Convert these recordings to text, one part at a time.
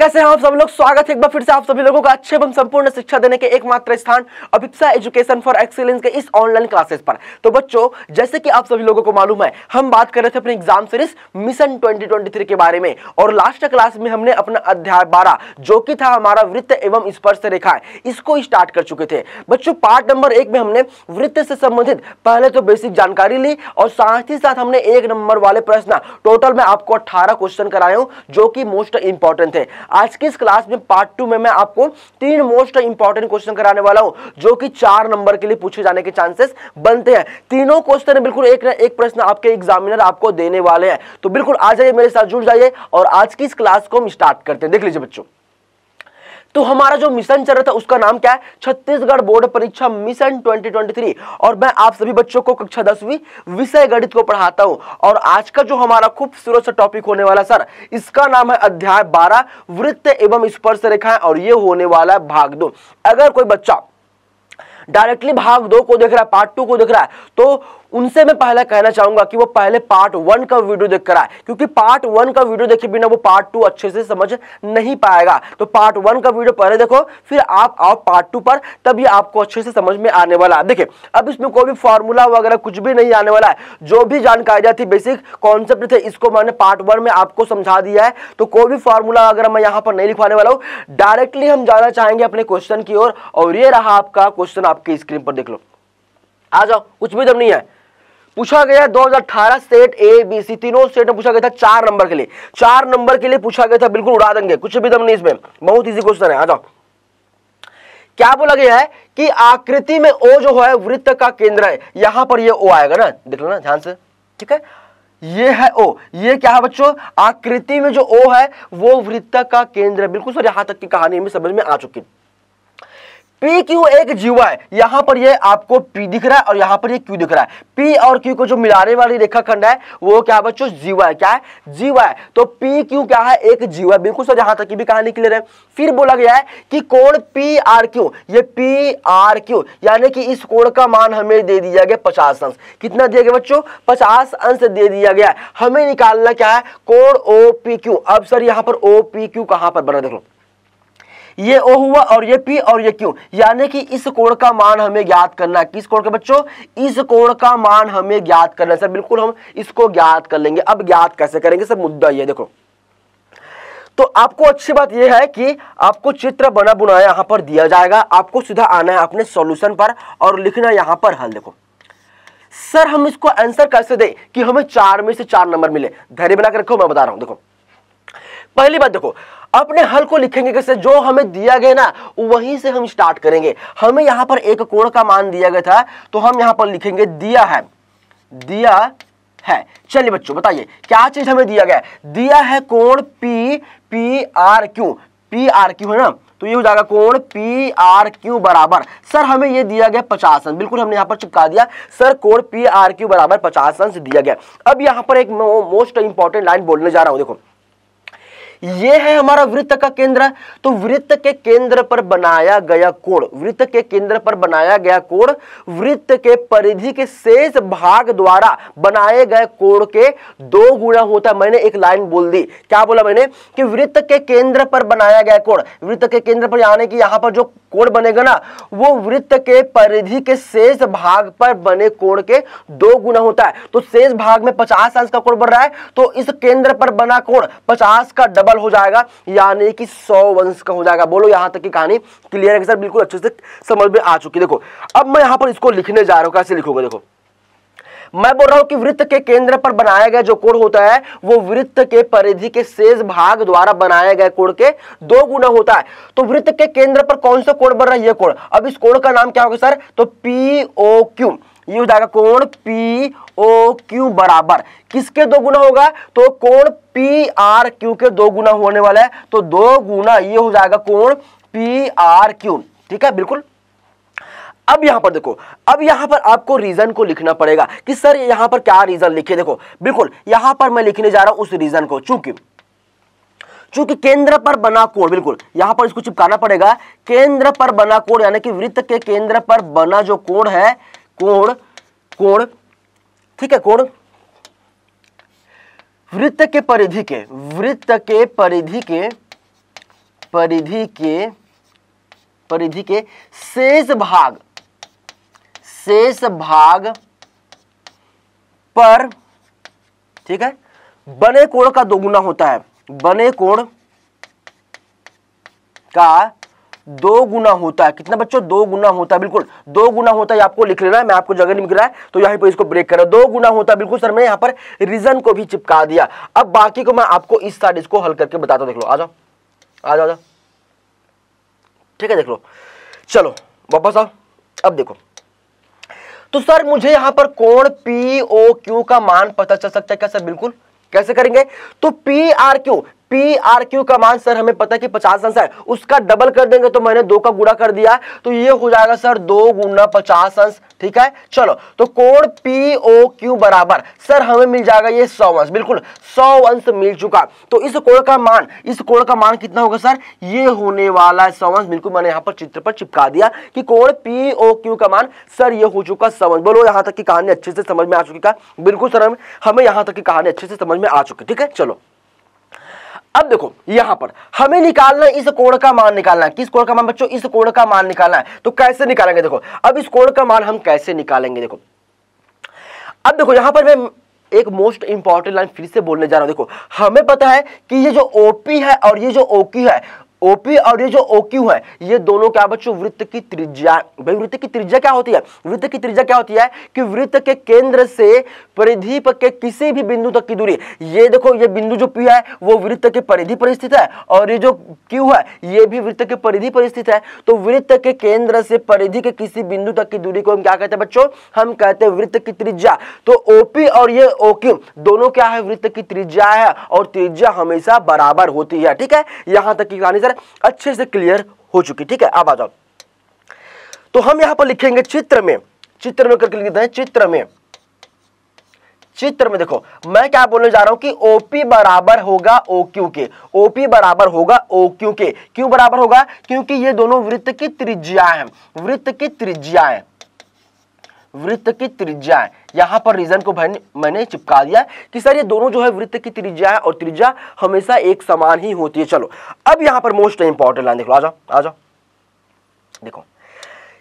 कैसे हैं आप सब लोग स्वागत है एक बार फिर से आप सभी लोगों का अच्छे एवं संपूर्ण शिक्षा देने के एकमात्र स्थान अभिप्सा एजुकेशन फॉर एक्सीलेंस के इस ऑनलाइन क्लासेस पर तो बच्चों जैसे कि आप सभी लोगों को मालूम है हम बात कर रहे थे अपने एग्जाम सीरीज मिशन 2023 के बारे में और लास्ट क्लास में हमने अपना अध्याय बारह जो कि था हमारा वृत्त एवं स्पर्श रेखा इसको स्टार्ट कर चुके थे बच्चों पार्ट नंबर एक में हमने वृत्त से संबंधित पहले तो बेसिक जानकारी ली और साथ ही साथ हमने एक नंबर वाले प्रश्न टोटल में आपको अट्ठारह क्वेश्चन कराए जो कि मोस्ट इंपॉर्टेंट थे आज की इस क्लास में पार्ट टू में मैं आपको तीन मोस्ट इंपॉर्टेंट क्वेश्चन कराने वाला हूं जो कि चार नंबर के लिए पूछे जाने के चांसेस बनते हैं तीनों क्वेश्चन बिल्कुल एक ना एक प्रश्न आपके एग्जामिनर आपको देने वाले हैं तो बिल्कुल आ जाइए मेरे साथ जुड़ जाइए और आज की इस क्लास को हम स्टार्ट करते हैं देख लीजिए बच्चों तो हमारा जो मिशन चल रहा था उसका नाम क्या है छत्तीसगढ़ बोर्ड परीक्षा मिशन 2023 और मैं आप सभी बच्चों को कक्षा दसवीं विषय गणित को पढ़ाता हूं और आज का जो हमारा खूबसूरत सा टॉपिक होने वाला सर इसका नाम है अध्याय 12 वृत्त एवं स्पर्श रेखा और ये होने वाला है भाग दो अगर कोई बच्चा डायरेक्टली भाग दो को देख रहा है पार्ट टू को देख रहा है तो उनसे मैं पहले कहना चाहूंगा कि वो पहले पार्ट वन का वीडियो देख कर आए क्योंकि पार्ट वन का वीडियो देखे बिना वो पार्ट टू अच्छे से समझ नहीं पाएगा तो पार्ट वन का वीडियो पहले देखो फिर आप आओ पार्ट टू पर तब ये आपको अच्छे से समझ में आने वाला है देखिए अब इसमें कोई भी फॉर्मूला वगैरह कुछ भी नहीं आने वाला है जो भी जानकारियां थी बेसिक कॉन्सेप्ट थे इसको मैंने पार्ट वन में आपको समझा दिया है तो कोई भी फॉर्मूला वगैरह मैं यहाँ पर नहीं लिखवाने वाला हूँ डायरेक्टली हम जाना चाहेंगे अपने क्वेश्चन की ओर और ये रहा आपका क्वेश्चन आपकी स्क्रीन पर देख लो आ जाओ कुछ भी जब नहीं है पूछा गया 2018 सेट ए बी सी तीनों सेट में पूछा गया था चार नंबर के लिए चार नंबर के लिए पूछा गया था बिल्कुल उड़ा देंगे कुछ भी दम नहीं इसमें बहुत इजी क्वेश्चन है आ जाओ क्या बोला गया है कि आकृति में ओ जो है वृत्त का केंद्र है यहां पर ये ओ आएगा ना देख लो ना ध्यान से ठीक है ये है ओ ये क्या है बच्चों आकृति में जो ओ है वो वृत्त का केंद्र है बिल्कुल सर यहां तक की कहानी में समझ में आ चुकी पी क्यू एक जीवा है यहां पर ये आपको पी दिख रहा है और यहां पर ये क्यू दिख रहा है पी और क्यू को जो मिलाने वाली रेखाखंड है वो क्या बच्चों जीवा है क्या है जीवा है तो पी क्यू क्या है एक जीवा बिल्कुल सर यहां तक की भी कहानी क्लियर है फिर बोला गया है कि कोण पी आर क्यू ये पी आर क्यू यानी कि इस कोण का मान हमें दे दिया गया पचास अंश कितना दिया गया बच्चों पचास अंश दे दिया गया हमें निकालना क्या है कोण ओ पी क्यू अब सर यहां पर ओ पी क्यू कहां पर बना देख लो ये ओ हुआ और ये पी और ये क्यू यानी कि इस कोण का मान हमें ज्ञात करना किस कोण के बच्चों इस कोण का मान हमें ज्ञात करना सर बिल्कुल हम इसको ज्ञात कर लेंगे अब ज्ञात कैसे करेंगे सर मुद्दा ये देखो तो आपको अच्छी बात यह है कि आपको चित्र बना बुनाया यहां पर दिया जाएगा आपको सीधा आना है अपने सॉल्यूशन पर और लिखना यहां पर हल देखो सर हम इसको आंसर कैसे दें कि हमें चार में से चार नंबर मिले धैर्य बनाकर रखो मैं बता रहा हूं देखो पहली बात देखो अपने हल को लिखेंगे कैसे जो हमें दिया गया ना वहीं से हम स्टार्ट करेंगे हमें यहां पर एक कोण का मान दिया गया था तो हम यहां पर लिखेंगे दिया है दिया है चलिए बच्चों बताइए क्या चीज हमें दिया गया दिया है कोण P P R Q P R Q है ना तो ये हो जाएगा कोण पी आर क्यू बराबर सर हमें ये दिया गया पचास अंश बिल्कुल हमने यहां पर चिपका दिया सर कोण पी आर क्यू बराबर पचास अंश दिया गया अब यहां पर एक मोस्ट इंपॉर्टेंट लाइन बोलने जा रहा हूं देखो ये है हमारा वृत्त का केंद्र तो वृत्त के केंद्र पर बनाया गया कोण वृत्त के केंद्र पर बनाया गया कोण वृत्त के परिधि के शेष भाग द्वारा बनाए गए कोण के दो गुणा होता है मैंने एक लाइन बोल दी क्या बोला मैंने कि वृत्त के केंद्र पर बनाया गया कोण वृत्त के केंद्र पर यानी कि यहां पर जो कोण बनेगा ना वो वृत्त के परिधि के शेष भाग पर बने कोण के दो गुना होता है तो शेष भाग में 50 अंश का कोण बन रहा है तो इस केंद्र पर बना कोण 50 का डबल हो जाएगा यानी कि 100 अंश का हो जाएगा बोलो यहां तक की कहानी क्लियर है सर बिल्कुल अच्छे से समझ में आ चुकी देखो अब मैं यहां पर इसको लिखने जा रहा हूं कैसे लिखोगे देखो मैं बोल रहा हूं कि वृत्त के केंद्र पर बनाया गया जो कोण होता है वो वृत्त के परिधि के शेष भाग द्वारा बनाए गए कोण के दो गुना होता है तो वृत्त के केंद्र पर कौन सा कोण बन रहा है यह कोण अब इस कोण का नाम क्या होगा सर तो पीओ क्यू ये हो जाएगा कोण पी ओ क्यू बराबर किसके दो गुना होगा तो कोण पी आर क्यू के दो गुना होने वाला है तो दो गुना ये हो जाएगा कोण पी आर क्यू ठीक है बिल्कुल अब यहां पर देखो अब यहां पर आपको रीजन को लिखना पड़ेगा कि सर यहां पर क्या रीजन लिखे देखो बिल्कुल यहां पर मैं लिखने जा रहा हूं उस रीजन को चूंकि चूंकि केंद्र पर बना कोण बिल्कुल यहां पर इसको चिपकाना पड़ेगा केंद्र पर बना कोण यानी कि वृत्त के केंद्र पर बना जो कोण है कोण कोण ठीक है कोण वृत्त के परिधि के वृत्त के परिधि के परिधि के परिधि के शेष भाग शेष भाग पर ठीक है बने कोण का दोगुना होता है बने कोण का दो गुना होता है कितना बच्चों दो गुना होता है बिल्कुल दो गुना होता है आपको लिख लेना है मैं आपको जगह नहीं लिख रहा है तो यहीं पर इसको ब्रेक कर करो दो गुना होता है बिल्कुल सर मैंने यहां पर रीजन को भी चिपका दिया अब बाकी को मैं आपको इस साइड इसको हल करके बताता देख लो आ जाओ आ जाओ ठीक है देख लो चलो वापस आओ अब देखो तो सर मुझे यहां पर कोण पी ओ क्यू का मान पता चल सकता है क्या सर बिल्कुल कैसे करेंगे तो P R Q P R Q का मान सर हमें पता है कि पचास अंश है उसका डबल कर देंगे तो मैंने दो का गुणा कर दिया तो ये हो जाएगा सर दो गुना पचास अंश ठीक है चलो तो कोण पी ओ क्यू बराबर सर हमें मिल जाएगा ये सौ अंश बिल्कुल सौ अंश मिल चुका तो इस कोण का मान इस कोण का मान कितना होगा सर ये होने वाला है सौ अंश बिल्कुल मैंने यहाँ पर चित्र पर चिपका दिया कि कोण पी ओ क्यू का मान सर ये हो चुका सौ अंश बोलो यहाँ तक की कहानी अच्छे से समझ में आ चुकी का बिल्कुल सर हमें यहाँ तक की कहानी अच्छे से समझ में आ चुकी ठीक है चलो अब देखो यहां पर हमें निकालना इस कोण का मान निकालना है किस कोण का मान बच्चों इस कोण का मान निकालना है तो कैसे निकालेंगे देखो अब इस कोण का मान हम कैसे निकालेंगे देखो अब देखो यहां पर मैं एक मोस्ट इंपॉर्टेंट लाइन फिर से बोलने जा रहा हूं देखो हमें पता है कि ये जो ओपी है और ये जो ओकी है ओपी और ये जो ओक्यू है ये दोनों क्या बच्चों वृत्त की त्रिज्या भाई वृत्त की त्रिज्या क्या होती है वृत्त की त्रिज्या क्या होती है कि वृत्त के केंद्र से परिधि के किसी भी बिंदु तक की दूरी ये देखो ये बिंदु जो पी है वो वृत्त के परिधि पर स्थित है और ये जो क्यू है ये भी वृत्त के परिधि पर स्थित है तो वृत्त के केंद्र से परिधि के किसी बिंदु तक की दूरी को हम क्या कहते हैं बच्चों हम कहते हैं वृत्त की त्रिज्या तो ओपी और ये ओक्यू दोनों क्या है वृत्त की त्रिज्या है और त्रिज्या हमेशा बराबर होती है ठीक है यहां तक की कहानी लेकर अच्छे से क्लियर हो चुकी ठीक है अब आ जाओ तो हम यहां पर लिखेंगे चित्र में चित्र में करके लिखते हैं चित्र में चित्र में देखो मैं क्या बोलने जा रहा हूं कि ओपी बराबर होगा ओ क्यू के ओपी बराबर होगा ओ क्यू के क्यों बराबर होगा क्योंकि ये दोनों वृत्त की त्रिज्या है वृत्त की त्रिज्या है वृत्त की त्रिज्या है यहाँ पर रीजन को मैंने चिपका दिया कि सर ये दोनों जो है वृत्त की त्रिज्या है और त्रिज्या हमेशा एक समान ही होती है चलो अब यहाँ पर मोस्ट इंपॉर्टेंट लाइन देख लो आ जाओ आ जाओ देखो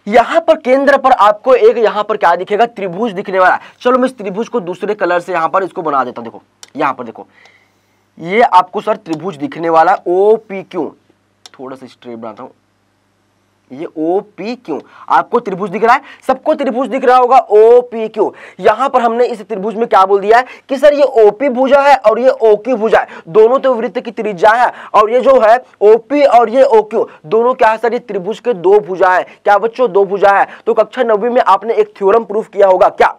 यहां पर केंद्र पर आपको एक यहां पर क्या दिखेगा त्रिभुज दिखने वाला चलो मैं इस त्रिभुज को दूसरे कलर से यहां पर इसको बना देता हूं देखो यहां पर देखो ये आपको सर त्रिभुज दिखने वाला ओ पी क्यू थोड़ा सा स्ट्रेट बनाता हूँ ये ओ पी क्यू आपको त्रिभुज दिख रहा है सबको त्रिभुज दिख रहा होगा ओ पी क्यू यहां पर हमने इस त्रिभुज में क्या बोल दिया है कि सर ये ओ पी भुजा है और ये ओ क्यू भुजा है दोनों तो वृत्त की त्रिज्या है और ये जो है ओ पी और ये ओ क्यू दोनों क्या है सर ये त्रिभुज के दो भुजा है क्या बच्चों दो भुजा है तो कक्षा नब्बे में आपने एक थ्योरम प्रूफ किया होगा क्या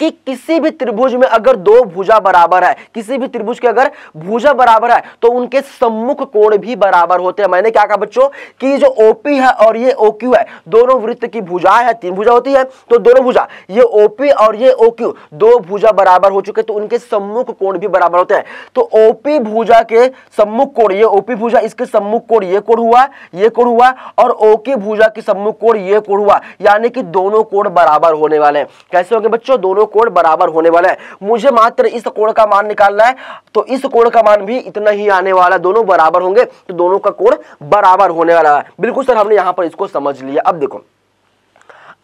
कि किसी भी त्रिभुज में अगर दो भुजा बराबर है किसी भी त्रिभुज के अगर भुजा बराबर है तो उनके सम्मुख कोण भी बराबर होते हैं मैंने क्या कहा बच्चों कि जो ओपी है और ये ओक्यू है दोनों वृत्त की भुजाएं हैं तीन भुजा होती है तो दोनों भुजा ये ओपी और ये ओक्यू दो भुजा बराबर हो चुके तो उनके सम्मुख कोण भी बराबर होते हैं तो ओपी भुजा के सम्मुख कोण ये ओपी भुजा इसके सम्मुख कोण ये कोण हुआ ये कोण हुआ और ओके भुजा के सम्मुख कोण ये कोण हुआ यानी कि दोनों कोण बराबर होने वाले हैं कैसे होंगे बच्चों दोनों दोनों कोण बराबर होने वाला है मुझे मात्र इस कोण का मान निकालना है तो इस कोण का मान भी इतना ही आने वाला है दोनों बराबर होंगे तो दोनों का कोण बराबर होने वाला है बिल्कुल सर हमने यहां पर इसको समझ लिया अब देखो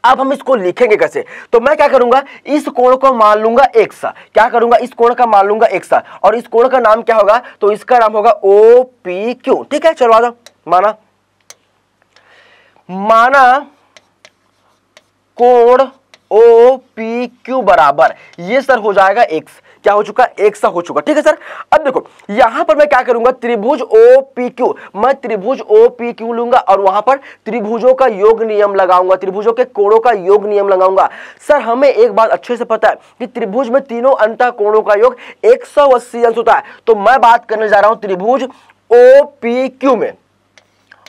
अब हम इसको लिखेंगे कैसे तो मैं क्या करूंगा इस कोण को मान लूंगा एक सा क्या करूंगा इस कोण का मान लूंगा एक सा और इस कोण का नाम क्या होगा तो इसका नाम होगा ओ पी क्यू ठीक है चलो आ जाओ माना माना कोण ओ पी क्यू बराबर ये सर हो जाएगा एक्स क्या हो चुका सा हो चुका ठीक है सर अब देखो यहां पर मैं क्या करूंगा त्रिभुज ओ पी क्यू मैं त्रिभुज ओ पी क्यू लूंगा और वहां पर त्रिभुजों का योग नियम लगाऊंगा त्रिभुजों के कोणों का योग नियम लगाऊंगा सर हमें एक बात अच्छे से पता है कि त्रिभुज में तीनों अंत कोणों का योग एक अंश होता है तो मैं बात करने जा रहा हूं त्रिभुज ओ पी क्यू में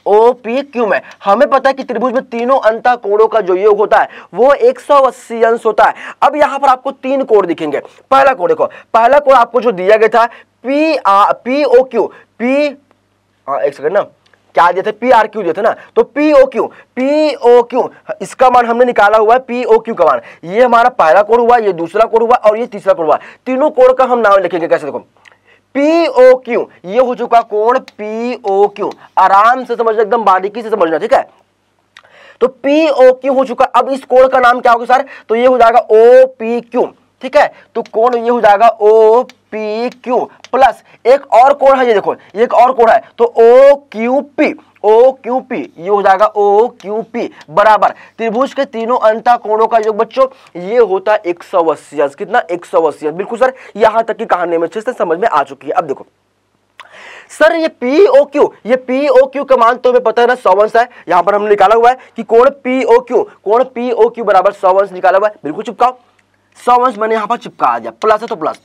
ओ पी क्यू में हमें पता है कि त्रिभुज में तीनों अंता कोणों का जो योग होता है वो 180 अंश होता है अब यहां पर आपको तीन कोण दिखेंगे पहला कोण देखो पहला कोण आपको जो दिया गया था पी आ, पी ओ क्यू पी आ, एक सेकंड ना क्या दिए थे पी आर क्यू दिए थे ना तो P O Q P O Q इसका मान हमने निकाला हुआ है पी ओ क्यू का मान ये हमारा पहला कोण हुआ ये दूसरा कोण हुआ और ये तीसरा कोण हुआ तीनों कोण का हम नाम लिखेंगे कैसे देखो पी ओ क्यू ये हो चुका कोण पीओ क्यू आराम से समझना एकदम बारीकी से समझना ठीक है तो पीओ क्यू हो चुका अब इस कोण का नाम क्या होगा सर तो ये हो जाएगा ओ पी क्यू ठीक है तो कोण ये हो जाएगा ओ पी क्यू प्लस एक और कोण है ये देखो एक और कोण है तो O Q P O Q P ये हो जाएगा ओ क्यू पी बराबर त्रिभुज के तीनों अंता कोणों का योग बच्चों ये होता है एक सौ अस्सी कितना एक सौ अस्सी बिल्कुल सर यहां तक की कहानी में अच्छे से समझ में आ चुकी है अब देखो सर ये पी ओ क्यू ये पी ओ क्यू का मान तो हमें पता है ना सौ वंश है यहां पर हमने निकाला हुआ है कि कोण पी ओ क्यू कोण पी ओ क्यू बराबर सौ वंश निकाला हुआ है बिल्कुल चिपकाओ सौ वंश मैंने यहां पर चिपका दिया प्लस है तो प्लस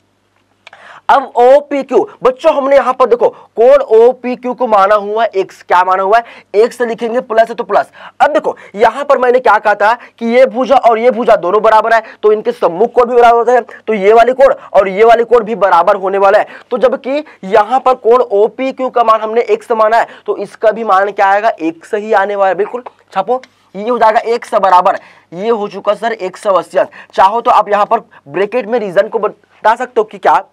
अब ओ क्यू बच्चों हमने यहां पर देखो कोण ओ क्यू को माना हुआ है एक्स क्या माना हुआ है एक्स से लिखेंगे प्लस है तो प्लस अब देखो यहां पर मैंने क्या कहा था कि ये भुजा और ये भुजा दोनों बराबर है तो इनके सम्मुख कोण भी बराबर है तो ये वाले कोण और ये वाले कोण भी बराबर होने वाला है तो जबकि यहां पर कोण ओ क्यू का मान हमने एक्स माना है तो इसका भी मान क्या आएगा से ही आने वाला है बिल्कुल छापो ये हो जाएगा एक से बराबर ये हो चुका सर एक सौ अस्सी चाहो तो आप यहां पर ब्रेकेट में रीजन को बता सकते हो कि क्या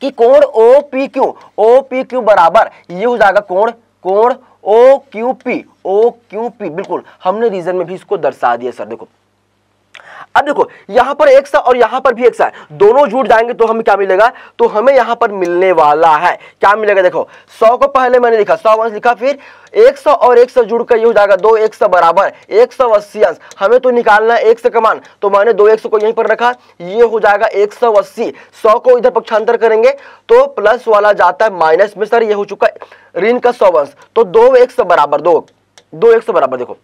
कि कोण O P Q O P Q बराबर ये हो जाएगा कोण कोण O Q P O Q P बिल्कुल हमने रीजन में भी इसको दर्शा दिया सर देखो अब देखो यहां पर एक सा और यहां पर भी एक सा है दोनों जुड़ जाएंगे तो हमें क्या मिलेगा तो हमें यहां पर मिलने वाला है क्या मिलेगा देखो सौ को पहले मैंने लिखा सौ अंश लिखा फिर एक सौ और एक सौ जुड़कर ये हो जाएगा दो एक सौ बराबर एक सौ अस्सी अंश हमें तो निकालना है एक सौ कमान तो मैंने दो एक सौ को यहीं पर रखा ये हो जाएगा एक सौ अस्सी सौ को इधर पक्षांतर करेंगे तो प्लस वाला जाता है माइनस में सर ये हो चुका ऋण का सौ अंश तो दो एक सौ बराबर दो दो एक सौ बराबर देखो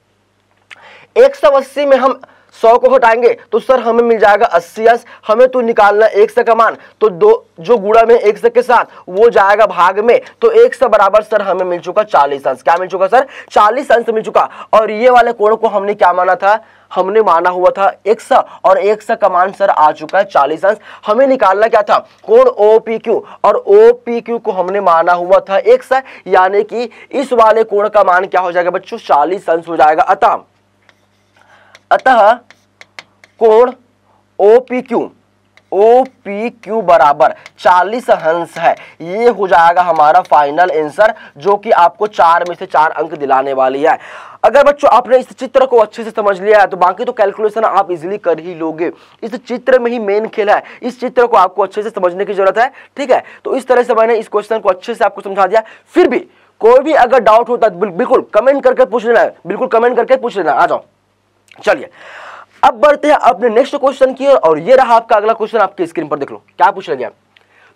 एक सौ अस्सी में हम सौ को हटाएंगे तो सर हमें मिल जाएगा अस्सी अंश हमें तो निकालना एक से का मान तो दो जो गुड़ा में एक से के साथ वो जाएगा भाग में तो एक से बराबर सर हमें मिल चुका चालीस अंश क्या मिल चुका सर चालीस अंश मिल चुका और ये वाले कोण को हमने क्या माना था हमने माना हुआ था एक एक्स और एक का मान सर आ चुका है चालीस अंश हमें निकालना क्या था कोण ओ पी क्यू और ओ पी क्यू को हमने माना हुआ था एक्स यानी कि इस वाले कोण का मान क्या हो जाएगा बच्चों चालीस अंश हो जाएगा अतः अतः कोण O P Q O P Q बराबर चालीस हंस है ये हो जाएगा हमारा फाइनल आंसर जो कि आपको चार में से चार अंक दिलाने वाली है अगर बच्चों आपने इस चित्र को अच्छे से समझ लिया है तो बाकी तो कैलकुलेशन आप इजीली कर ही लोगे इस चित्र में ही मेन खेल है इस चित्र को आपको अच्छे से समझने की जरूरत है ठीक है तो इस तरह से मैंने इस क्वेश्चन को अच्छे से आपको समझा दिया फिर भी कोई भी अगर डाउट होता है बिल्कुल कमेंट करके पूछ लेना है बिल्कुल कमेंट करके पूछ लेना आ जाओ चलिए अब बढ़ते हैं अपने नेक्स्ट क्वेश्चन की ओर और ये रहा आपका अगला क्वेश्चन आपके स्क्रीन पर देख लो क्या पूछा गया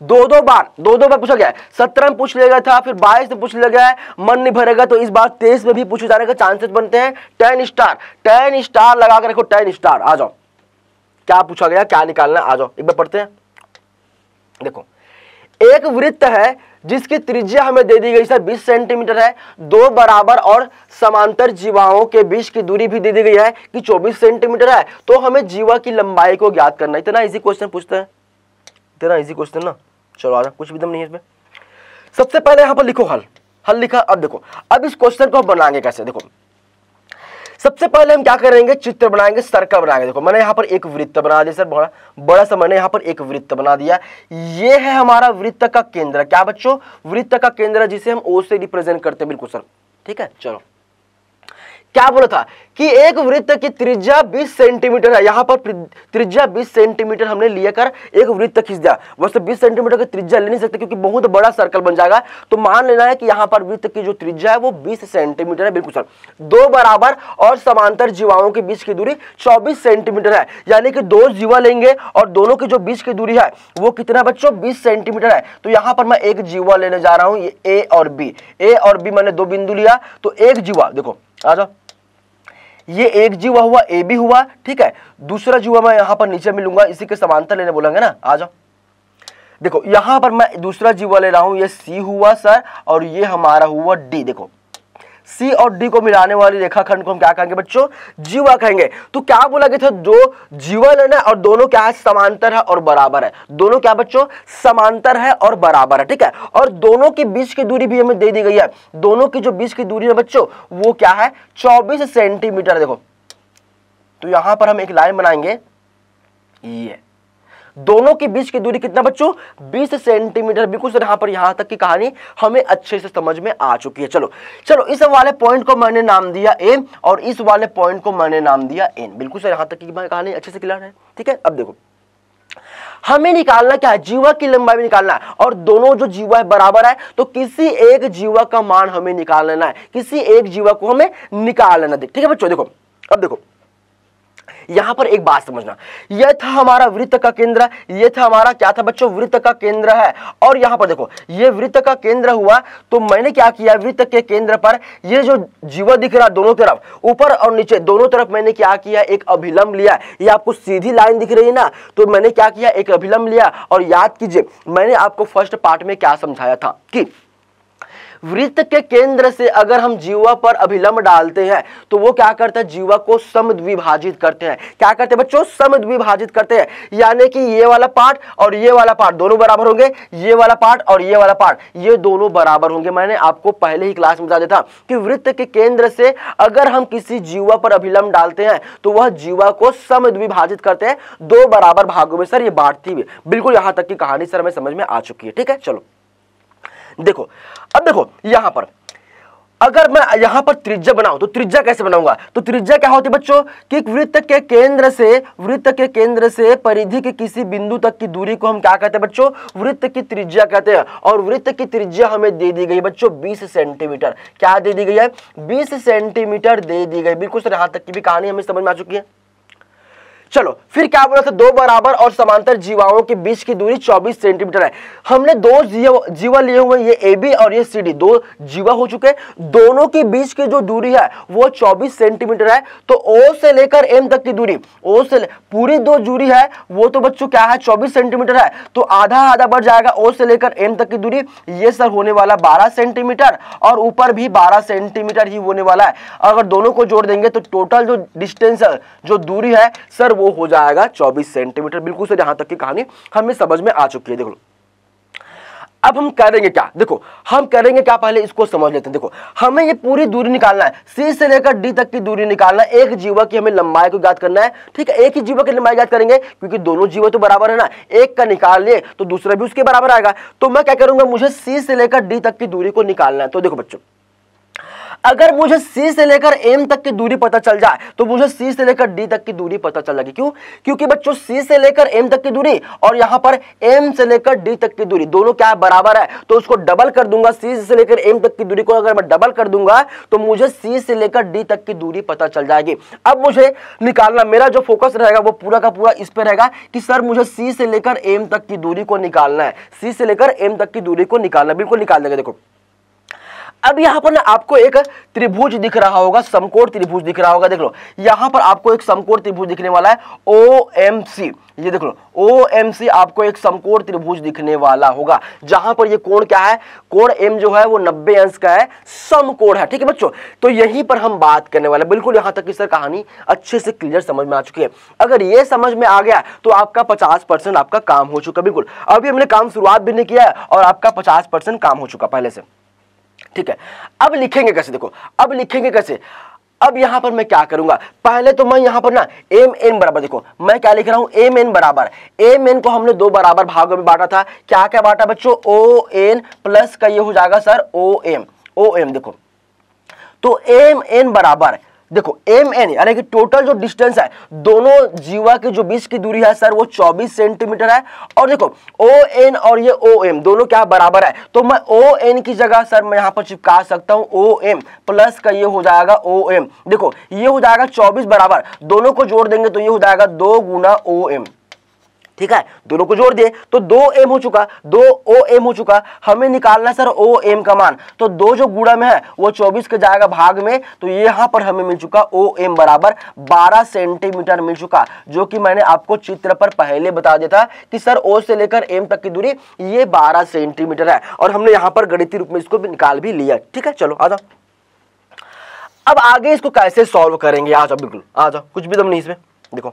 दो दो बार दो दो बार पूछा गया है सत्रह में पूछ लिया गया था फिर बाईस में पूछ लिया गया है मन नहीं भरेगा तो इस बार तेईस में भी पूछे जाने का चांसेस बनते हैं टेन स्टार टेन स्टार लगा कर रखो टेन स्टार आ जाओ क्या पूछा गया क्या निकालना आ जाओ एक बार पढ़ते हैं देखो एक वृत्त है जिसकी त्रिज्या हमें दे दी गई सर 20 सेंटीमीटर है दो बराबर और समांतर जीवाओं के बीच की दूरी भी दे दी गई है कि 24 सेंटीमीटर है तो हमें जीवा की लंबाई को ज्ञात करना इतना इजी क्वेश्चन पूछते हैं इतना इजी क्वेश्चन ना चलो आ रहा कुछ भी दम नहीं है इसमें सबसे पहले यहाँ पर लिखो हल हल लिखा अब देखो अब इस क्वेश्चन को हम बनाएंगे कैसे देखो सबसे पहले हम क्या करेंगे चित्र बनाएंगे सर्कल बनाएंगे देखो मैंने यहाँ पर एक वृत्त बना दिया सर बड़ा बड़ा सा मैंने यहाँ पर एक वृत्त बना दिया ये है हमारा वृत्त का केंद्र क्या बच्चों वृत्त का केंद्र जिसे हम ओ से रिप्रेजेंट करते हैं बिल्कुल सर ठीक है चलो क्या बोला था कि एक वृत्त की त्रिज्या 20 सेंटीमीटर है यहां पर त्रिज्या 20 सेंटीमीटर हमने लिया कर एक वृत्त खींच दिया वैसे 20 तो सेंटीमीटर की त्रिज्या ले नहीं सकते क्योंकि बहुत बड़ा सर्कल बन जाएगा तो मान लेना है कि यहां पर वृत्त की जो त्रिज्या है वो 20 सेंटीमीटर है बिल्कुल सर दो बराबर और समांतर जीवाओं के बीच की दूरी चौबीस सेंटीमीटर है यानी कि दो जीवा लेंगे और दोनों की जो बीच की दूरी है वो कितना बच्चों बीस सेंटीमीटर है तो यहां पर मैं एक जीवा लेने जा रहा हूँ ए और बी ए और बी मैंने दो बिंदु लिया तो एक जीवा देखो आ जाओ ये एक जीव हुआ ए भी हुआ ठीक है दूसरा जीव मैं यहां पर नीचे मिलूंगा इसी के समांतर लेने बोलेंगे ना आ जाओ देखो यहां पर मैं दूसरा जीव ले रहा हूं ये सी हुआ सर और ये हमारा हुआ डी देखो सी और डी को मिलाने वाली रेखाखंड को हम क्या कहेंगे बच्चों जीवा कहेंगे तो क्या बोला गया था दो जीवन है और दोनों क्या है समांतर है और बराबर है दोनों क्या बच्चों समांतर है और बराबर है ठीक है और दोनों के बीच की दूरी भी हमें दे दी गई है दोनों की जो बीच की दूरी है बच्चों वो क्या है चौबीस सेंटीमीटर देखो तो यहां पर हम एक लाइन बनाएंगे ये दोनों के बीच की दूरी कितना बच्चों 20 सेंटीमीटर बिल्कुल सर यहां पर यहां तक की कहानी हमें अच्छे से समझ में आ चुकी है चलो चलो इस वाले पॉइंट को मैंने नाम दिया ए और इस वाले पॉइंट को मैंने नाम दिया एन बिल्कुल सर यहां तक की कहानी अच्छे से क्लियर है ठीक है अब देखो हमें निकालना क्या है जीवा की लंबाई भी निकालना है और दोनों जो जीवा है बराबर है तो किसी एक जीवा का मान हमें निकाल लेना है किसी एक जीवा को हमें निकाल लेना ठीक है बच्चों देखो अब देखो यहां पर एक बात समझना यह था हमारा वृत्त का केंद्र यह था हमारा क्या था बच्चों वृत्त का केंद्र है और यहां पर देखो ये वृत्त का केंद्र हुआ तो मैंने क्या किया वृत्त के केंद्र पर ये जो जीवा दिख रहा दोनों तरफ ऊपर और नीचे दोनों तरफ मैंने क्या किया एक अभिलंब लिया ये आपको सीधी लाइन दिख रही है ना तो मैंने क्या किया एक अभिलंब लिया और याद कीजिए मैंने आपको फर्स्ट पार्ट में क्या समझाया था कि वृत्त के केंद्र से अगर हम जीवा पर अभिलंब डालते हैं तो वो क्या करता है जीवा को समद्विभाजित करते हैं क्या करते हैं बच्चों समद्विभाजित करते हैं यानी कि ये वाला पार्ट और ये वाला पार्ट दोनों बराबर होंगे ये वाला पार्ट और ये वाला पार्ट ये दोनों बराबर होंगे मैंने आपको पहले ही क्लास में बता दिया था कि वृत्त के केंद्र से अगर हम किसी जीवा पर अभिलंब डालते हैं तो वह जीवा को समद्विभाजित करते हैं दो बराबर भागों में सर ये बांटती हुई बिल्कुल यहां तक की कहानी सर हमें समझ में आ चुकी है ठीक है चलो देखो अब देखो यहां पर अगर मैं यहां पर त्रिज्या बनाऊं तो त्रिज्या कैसे बनाऊंगा तो त्रिज्या क्या होती है बच्चों कि वृत्त के केंद्र से वृत्त के केंद्र से परिधि के किसी बिंदु तक की दूरी को हम क्या कहते हैं बच्चों वृत्त की त्रिज्या कहते हैं और वृत्त की त्रिज्या हमें दे दी गई बच्चों बीस सेंटीमीटर क्या दे दी गई है बीस सेंटीमीटर दे दी गई बिल्कुल सर यहां तक की भी कहानी हमें समझ में आ चुकी है चलो फिर क्या बोला था दो बराबर और समांतर जीवाओं के बीच की दूरी 24 सेंटीमीटर है हमने दो जीव, जीवा लिए हुए ये ए बी और ये सी डी दो जीवा हो चुके दोनों के बीच की जो दूरी है वो 24 सेंटीमीटर है तो ओ से लेकर एम तक की दूरी ओ से पूरी दो दूरी है वो तो बच्चों क्या है चौबीस सेंटीमीटर है तो आधा आधा बढ़ जाएगा ओ से लेकर एम तक की दूरी ये सर होने वाला बारह सेंटीमीटर और ऊपर भी बारह सेंटीमीटर ही होने वाला है अगर दोनों को जोड़ देंगे तो टोटल जो डिस्टेंस जो दूरी है सर वो हो जाएगा चौबीस सेंटीमीटर बिल्कुल से जहां तक की कहानी हमें समझ में आ चुकी है देखो अब हम करेंगे क्या देखो हम करेंगे क्या पहले इसको समझ लेते हैं देखो हमें ये पूरी दूरी निकालना है सी से लेकर डी तक की दूरी निकालना है एक जीवा की हमें लंबाई को ज्ञात करना है ठीक है एक ही जीवा की लंबाई ज्ञात करेंगे क्योंकि दोनों जीवा तो बराबर है ना एक का निकाल लिए तो दूसरा भी उसके बराबर आएगा तो मैं क्या करूंगा मुझे सी से लेकर डी तक की दूरी को निकालना है तो देखो बच्चों अगर मुझे सी से लेकर एम तक की दूरी पता चल जाए तो मुझे सी से लेकर डी तक की दूरी पता चल जाएगी क्यों क्योंकि बच्चों सी से लेकर एम तक की दूरी और यहां पर एम से लेकर डी तक की दूरी दोनों क्या है बराबर है तो उसको डबल कर दूंगा सी से लेकर एम तक की दूरी को अगर मैं डबल कर दूंगा तो मुझे सी से लेकर डी तक की दूरी पता चल जाएगी अब मुझे निकालना मेरा जो फोकस रहेगा वो पूरा का पूरा इस पर रहेगा कि सर मुझे सी से लेकर एम तक की दूरी को निकालना है सी से लेकर एम तक की दूरी को निकालना बिल्कुल निकाल देगा देखो अब यहाँ पर ना आपको एक त्रिभुज दिख रहा होगा समकोण त्रिभुज दिख रहा होगा देख लो यहाँ पर आपको एक समकोण त्रिभुज दिखने वाला है ओ एम सी ये देख लो ओ एम सी आपको एक समकोण त्रिभुज दिखने वाला होगा जहां पर ये कोण क्या है कोण एम जो है वो 90 अंश का है समकोण है ठीक है बच्चों तो यहीं पर हम बात करने वाले बिल्कुल यहाँ तक की सर कहानी अच्छे से क्लियर समझ में आ चुकी है अगर ये समझ में आ गया तो आपका पचास आपका काम हो चुका बिल्कुल अभी हमने काम शुरुआत भी नहीं किया और आपका पचास काम हो चुका पहले से ठीक है अब लिखेंगे कैसे देखो अब लिखेंगे कैसे अब यहां पर मैं क्या करूंगा पहले तो मैं यहां पर ना एम एन बराबर देखो मैं क्या लिख रहा हूं एम एन बराबर एम एन को हमने दो बराबर भागों में बांटा था क्या क्या बांटा बच्चों ओ एन प्लस का ये हो जाएगा sir O M O M देखो तो एम एन बराबर देखो एम एन यानी कि टोटल जो डिस्टेंस है दोनों जीवा के जो बीच की दूरी है सर वो 24 सेंटीमीटर है और देखो ओ एन और ये ओ एम दोनों क्या बराबर है तो मैं ओ एन की जगह सर मैं यहाँ पर चिपका सकता हूँ ओ एम प्लस का ये हो जाएगा ओ एम देखो ये हो जाएगा चौबीस बराबर दोनों को जोड़ देंगे तो ये हो जाएगा दो गुना ओ एम ठीक है दोनों को जोड़ दिए तो दो एम हो चुका दो ओ एम हो चुका हमें निकालना सर ओ एम का मान तो दो जो गुड़ा में है वो चौबीस के जाएगा भाग में तो यहां पर हमें मिल चुका ओ एम बराबर बारह सेंटीमीटर मिल चुका जो कि मैंने आपको चित्र पर पहले बता दिया था कि सर ओ से लेकर एम तक की दूरी ये बारह सेंटीमीटर है और हमने यहां पर गणितीय रूप में इसको भी निकाल भी लिया ठीक है चलो आ जाओ अब आगे इसको कैसे सॉल्व करेंगे आ जाओ बिल्कुल आ जाओ कुछ भी दम नहीं इसमें देखो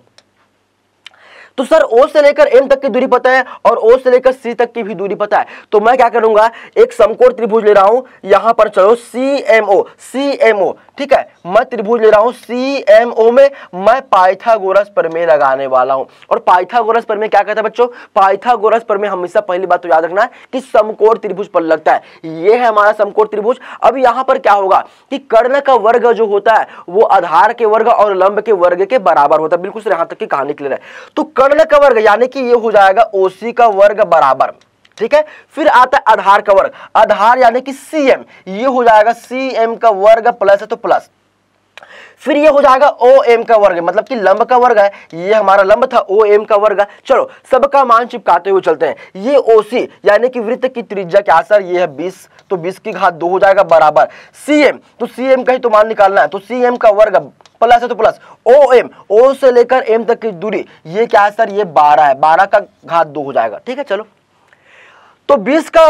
तो सर ओ से लेकर एम तक की दूरी पता है और ओ से लेकर सी तक की भी दूरी पता है तो मैं क्या करूंगा एक समकोण त्रिभुज ले रहा हूं यहां पर चलो C M O C M O ठीक है मैं त्रिभुज ले रहा हूं सी एम ओ में मैं पाइथागोरस प्रमेय लगाने वाला हूं और पाइथागोरस प्रमेय क्या कहता है बच्चों पाइथागोरस प्रमेय हमेशा पहली बात तो याद रखना है कि समकोण त्रिभुज पर लगता है ये है हमारा समकोण त्रिभुज अब यहां पर क्या होगा कि कर्ण का वर्ग जो होता है वो आधार के वर्ग और लंब के वर्ग के बराबर होता है बिल्कुल यहां तक की कहानी क्लियर है तो कर्ण कर्ण का वर्ग यानी कि ये हो जाएगा ओसी का वर्ग बराबर ठीक है फिर आता है आधार का वर्ग आधार यानी कि सीएम ये हो जाएगा सीएम का वर्ग प्लस है तो प्लस फिर ये हो जाएगा ओ एम का वर्ग मतलब कि लंब का वर्ग है ये हमारा लंब था ओ एम का वर्ग चलो सबका मान चिपकाते हुए चलते हैं ये ओ सी यानी कि वृत्त की त्रिज्या क्या सर ये है बीस तो बीस की घात दो हो जाएगा बराबर सी एम तो सी एम का ही तो मान निकालना है तो सी एम का वर्ग प्लस है तो प्लस ओ एम ओ से लेकर एम तक की दूरी ये क्या है सर ये बारह है बारह का घात दो हो जाएगा ठीक है चलो तो बीस का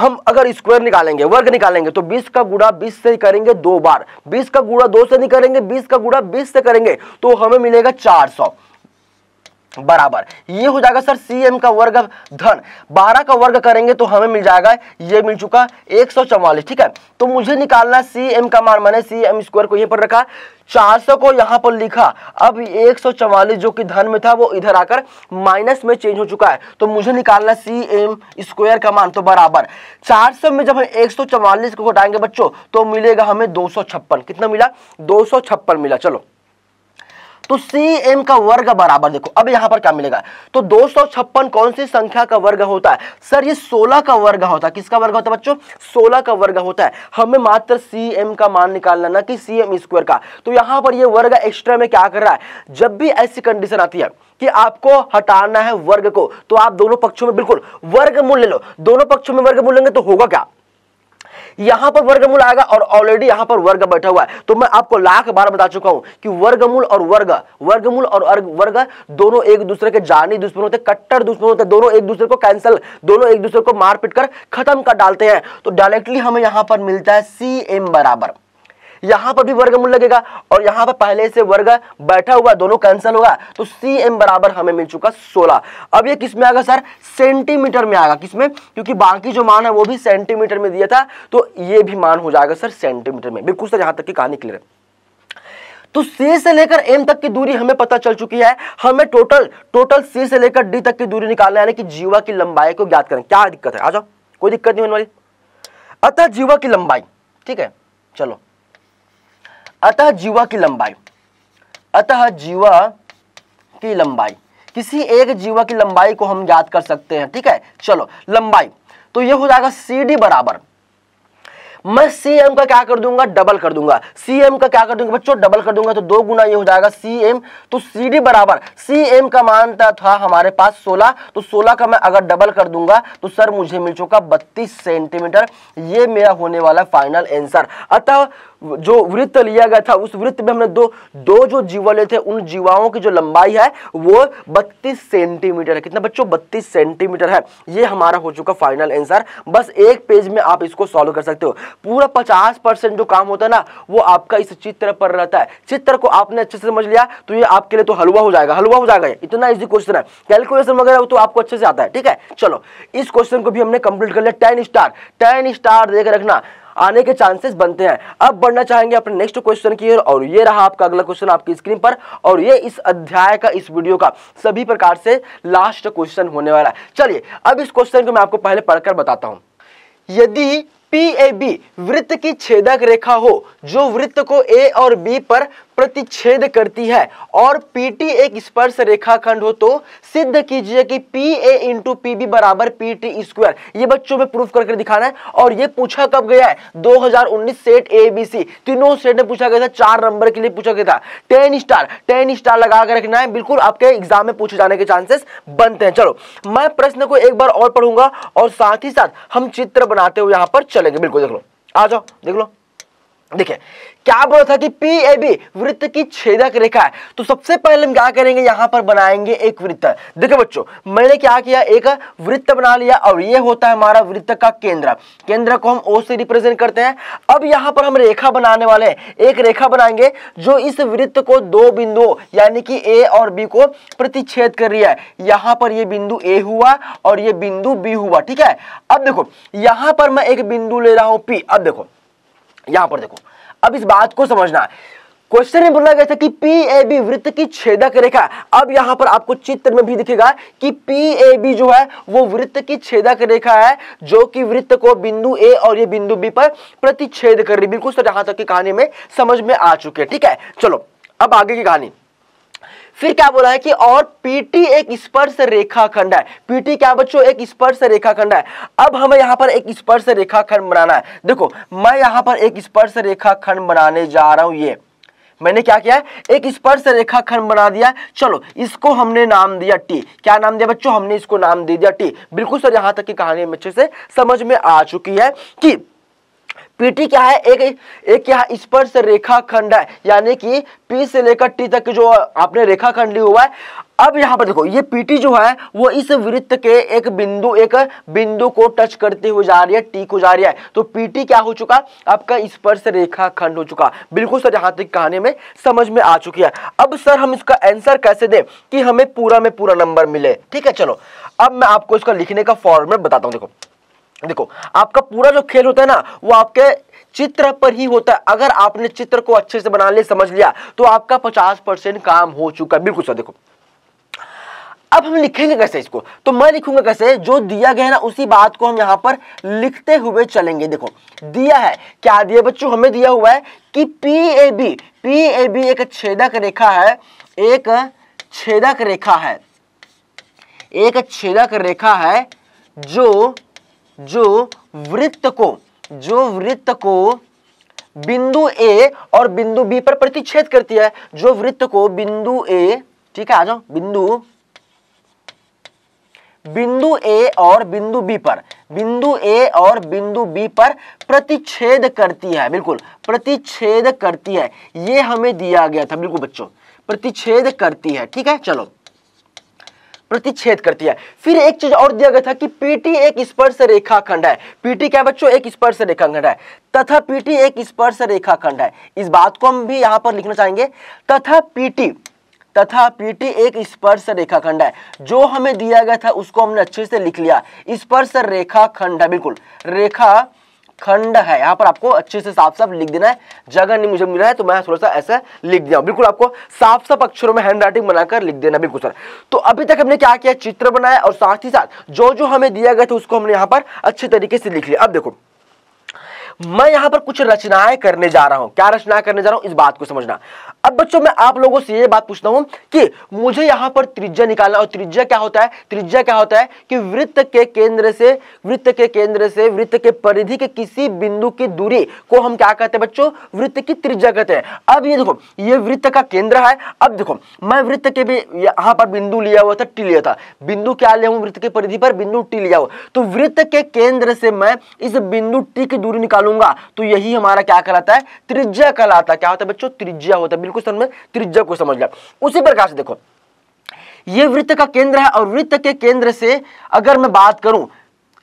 हम अगर स्क्वायर निकालेंगे वर्ग निकालेंगे तो 20 का गुड़ा 20 से करेंगे दो बार 20 का गुड़ा दो से नहीं करेंगे 20 का गुड़ा 20 से करेंगे तो हमें मिलेगा 400 बराबर ये हो जाएगा सर सी एम का वर्ग धन बारह का वर्ग करेंगे तो हमें मिल जाएगा ये मिल चुका एक सौ चौवालीस ठीक है तो मुझे निकालना सी एम का मान मैंने सी एम स्क्वायर को यहीं पर रखा चार सौ को यहाँ पर लिखा अब एक सौ चौवालीस जो कि धन में था वो इधर आकर माइनस में चेंज हो चुका है तो मुझे निकालना सी एम स्क्वायर का मान तो बराबर चार सौ में जब हम एक सौ चौवालीस को घटाएंगे बच्चों तो मिलेगा हमें दो सौ छप्पन कितना मिला दो सौ छप्पन मिला चलो तो सी एम का वर्ग बराबर देखो अब यहां पर क्या मिलेगा तो दो कौन सी संख्या का वर्ग होता है सर ये 16 का वर्ग होता है किसका वर्ग होता है बच्चों 16 का वर्ग होता है हमें मात्र सी एम का मान निकालना ना कि सी एम स्क्वायर का तो यहां पर ये वर्ग एक्स्ट्रा में क्या कर रहा है जब भी ऐसी कंडीशन आती है कि आपको हटाना है वर्ग को तो आप दोनों पक्षों में बिल्कुल वर्ग मूल ले लो दोनों पक्षों में वर्ग मूल लेंगे तो होगा क्या यहां पर वर्गमूल आएगा और ऑलरेडी यहां पर वर्ग बैठा हुआ है तो मैं आपको लाख बार बता चुका हूं कि वर्गमूल और वर्ग वर्गमूल और वर्ग दोनों एक दूसरे के जानी दुश्मन होते कट्टर दुश्मन होते दोनों एक दूसरे को कैंसिल दोनों एक दूसरे को मारपीट कर खत्म कर डालते हैं तो डायरेक्टली हमें यहां पर मिलता है सी एम बराबर यहां पर भी वर्गमूल लगेगा और यहां पर पहले से वर्ग बैठा हुआ दोनों कैंसिल होगा तो सी एम बराबर हमें मिल चुका सोलह अब ये किसमें आएगा सर सेंटीमीटर में आएगा किसमें क्योंकि बाकी जो मान है वो भी सेंटीमीटर में दिया था तो ये भी मान हो जाएगा सर सेंटीमीटर में बिल्कुल सर यहां तक की कहानी क्लियर है तो सी से लेकर एम तक की दूरी हमें पता चल चुकी है हमें टोटल टोटल सी से लेकर डी तक की दूरी निकालना यानी कि जीवा की लंबाई को ज्ञात करें क्या दिक्कत है आ जाओ कोई दिक्कत नहीं होने वाली अतः जीवा की लंबाई ठीक है चलो अतः जीवा की लंबाई अतः जीवा की लंबाई किसी एक जीवा की लंबाई को हम ज्ञात कर सकते हैं ठीक है चलो लंबाई तो ये हो जाएगा सी डी बराबर मैं सी एम का क्या कर दूंगा डबल कर दूंगा सी एम का क्या कर दूंगा बच्चों डबल कर दूंगा तो दो गुना ये हो जाएगा सी एम तो सी डी बराबर सी एम का मान था हमारे पास 16 तो 16 का मैं अगर डबल कर दूंगा तो सर मुझे मिल चुका 32 सेंटीमीटर ये मेरा होने वाला फाइनल आंसर अतः जो वृत्त लिया गया था उस वृत्त में हमने दो दो जो जीवा लिए थे उन जीवाओं की जो लंबाई है वो 32 सेंटीमीटर है कितना बच्चों 32 सेंटीमीटर है ये हमारा हो चुका फाइनल आंसर बस एक पेज में आप इसको सॉल्व कर सकते हो पूरा 50 परसेंट जो काम होता है ना वो आपका इस चित्र पर रहता है चित्र को आपने अच्छे से समझ लिया तो ये आपके लिए तो हलवा हो जाएगा हलवा हो जाएगा इतना ईजी क्वेश्चन है कैलकुलेशन वगैरह तो आपको अच्छे से आता है ठीक है चलो इस क्वेश्चन को भी हमने कंप्लीट कर लिया टेन स्टार टेन स्टार देख रखना आने के चांसेस बनते हैं अब बढ़ना चाहेंगे अपने नेक्स्ट क्वेश्चन की ओर और ये रहा आपका अगला क्वेश्चन आपकी स्क्रीन पर और ये इस अध्याय का इस वीडियो का सभी प्रकार से लास्ट क्वेश्चन होने वाला है चलिए अब इस क्वेश्चन को मैं आपको पहले पढ़कर बताता हूं यदि पी ए बी वृत्त की छेदक रेखा हो जो वृत्त को ए और बी पर प्रतिच्छेद करती है और PT एक स्पर्श रेखाखंड हो तो सिद्ध कीजिए कि P A into P B बराबर पी टी स्क्वायर ये बच्चों में प्रूफ करके दिखाना है और ये पूछा कब गया है 2019 सेट ए बी सी तीनों सेट में पूछा गया था चार नंबर के लिए पूछा गया था टेन स्टार टेन स्टार लगा कर रखना है बिल्कुल आपके एग्जाम में पूछे जाने के चांसेस बनते हैं चलो मैं प्रश्न को एक बार और पढ़ूंगा और साथ ही साथ हम चित्र बनाते हुए यहां पर चलेंगे बिल्कुल देख लो आ जाओ देख लो देखिए क्या बोला था कि पी ए बी वृत्त की छेदक रेखा है तो सबसे पहले हम क्या करेंगे यहां पर बनाएंगे एक वृत्त देखो बच्चों मैंने क्या किया एक वृत्त बना लिया और ये होता है हमारा वृत्त का केंद्र केंद्र को हम ओ से रिप्रेजेंट करते हैं अब यहां पर हम रेखा बनाने वाले हैं एक रेखा बनाएंगे जो इस वृत्त को दो बिंदुओं यानी कि ए और बी को प्रतिच्छेद कर रही है यहां पर यह बिंदु ए हुआ और ये बिंदु बी हुआ ठीक है अब देखो यहां पर मैं एक बिंदु ले रहा हूं पी अब देखो यहां पर देखो अब इस बात को समझना क्वेश्चन में बोला गया था कि पी ए बी वृत्त की छेदक रेखा अब यहां पर आपको चित्र में भी दिखेगा कि पी ए बी जो है वो वृत्त की छेदक रेखा है जो कि वृत्त को बिंदु ए और ये बिंदु बी पर प्रतिच्छेद कर रही बिल्कुल सर यहां तक की कहानी में समझ में आ चुके ठीक है चलो अब आगे की कहानी फिर क्या बोला है कि और पीटी एक स्पर्श रेखाखंड है पीटी क्या बच्चों एक स्पर्श रेखाखंड है अब हमें यहां पर एक स्पर्श रेखाखंड बनाना है देखो मैं यहाँ पर एक स्पर्श रेखाखंड बनाने जा रहा हूं ये मैंने क्या किया एक स्पर्श रेखा खंड बना दिया चलो इसको हमने नाम दिया टी क्या नाम दिया बच्चों हमने इसको नाम दे दिया टी बिल्कुल सर यहाँ तक की कहानी अच्छे से समझ में आ चुकी है कि पीटी क्या है एक एक क्या है स्पर्श रेखा खंड है यानी कि पी से लेकर टी तक जो आपने रेखा खंड ली हुआ है अब यहाँ पर देखो ये पीटी जो है वो इस वृत्त के एक बिंदु एक बिंदु को टच करते हुए जा रही है टी को जा रही है तो पीटी क्या हो चुका आपका स्पर्श रेखा खंड हो चुका बिल्कुल सर यहाँ तक कहानी में समझ में आ चुकी है अब सर हम इसका आंसर कैसे दें कि हमें पूरा में पूरा नंबर मिले ठीक है चलो अब मैं आपको इसका लिखने का फॉर्मेट बताता हूँ देखो देखो आपका पूरा जो खेल होता है ना वो आपके चित्र पर ही होता है अगर आपने चित्र को अच्छे से बना लिया समझ लिया तो आपका पचास परसेंट काम हो चुका है बिल्कुल सर देखो अब हम लिखेंगे कैसे इसको तो मैं लिखूंगा कैसे जो दिया गया है ना उसी बात को हम यहां पर लिखते हुए चलेंगे देखो दिया है क्या दिया बच्चों हमें दिया हुआ है कि P A B P A B एक छेदक रेखा है एक छेदक रेखा है एक छेदक रेखा है जो जो वृत्त को जो वृत्त को बिंदु ए और बिंदु बी पर प्रतिच्छेद करती है जो वृत्त को बिंदु ए ठीक है आ जाओ बिंदु बिंदु ए और बिंदु बी पर बिंदु ए और बिंदु बी पर प्रतिच्छेद करती है बिल्कुल प्रतिच्छेद करती है ये हमें दिया गया था बिल्कुल बच्चों प्रतिच्छेद करती है ठीक है चलो प्रतिच्छेद करती है फिर एक चीज और दिया गया था कि पीटी एक स्पर्श रेखा खंड है पीटी क्या बच्चों एक स्पर्श रेखा खंड है तथा पीटी एक स्पर्श रेखा खंड है इस बात को हम भी यहाँ पर लिखना चाहेंगे तथा पीटी तथा पीटी एक स्पर्श रेखा खंड है जो हमें दिया गया था उसको हमने अच्छे से लिख लिया स्पर्श रेखा खंड है बिल्कुल रेखा खंड है यहाँ पर आपको अच्छे से साफ साफ लिख देना है जगह नहीं मुझे मिला है तो मैं थोड़ा सा ऐसे लिख दिया बिल्कुल आपको साफ साफ अक्षरों में हैंड राइटिंग बनाकर लिख देना बिल्कुल सर तो अभी तक हमने क्या किया चित्र बनाया और साथ ही साथ जो जो हमें दिया गया था उसको हमने यहाँ पर अच्छे तरीके से लिख लिया अब देखो मैं यहाँ पर कुछ रचनाएं करने जा रहा हूं क्या रचनाएं करने जा रहा हूँ इस बात को समझना अब बच्चों मैं आप लोगों से ये बात पूछता हूं कि मुझे यहां पर त्रिज्या निकालना और त्रिज्या क्या होता है त्रिज्या क्या होता है कि वृत्त के केंद्र से वृत्त के केंद्र से वृत्त के परिधि के किसी बिंदु की दूरी को हम क्या कहते हैं बच्चों वृत्त की त्रिज्या कहते हैं अब ये देखो ये वृत्त का केंद्र है अब देखो मैं वृत्त के भी यहां पर बिंदु लिया हुआ था टी लिया था बिंदु क्या लिया हूं वृत्त के परिधि पर बिंदु टी लिया हुआ तो वृत्त के केंद्र से मैं इस बिंदु टी की दूरी निकालूंगा तो यही हमारा क्या कहलाता है त्रिज्या कहलाता है क्या होता है बच्चों त्रिज्या होता है त्रिकुश तन में त्रिज्या को समझ लिया उसी प्रकार से देखो ये वृत्त का केंद्र है और वृत्त के केंद्र से अगर मैं बात करूं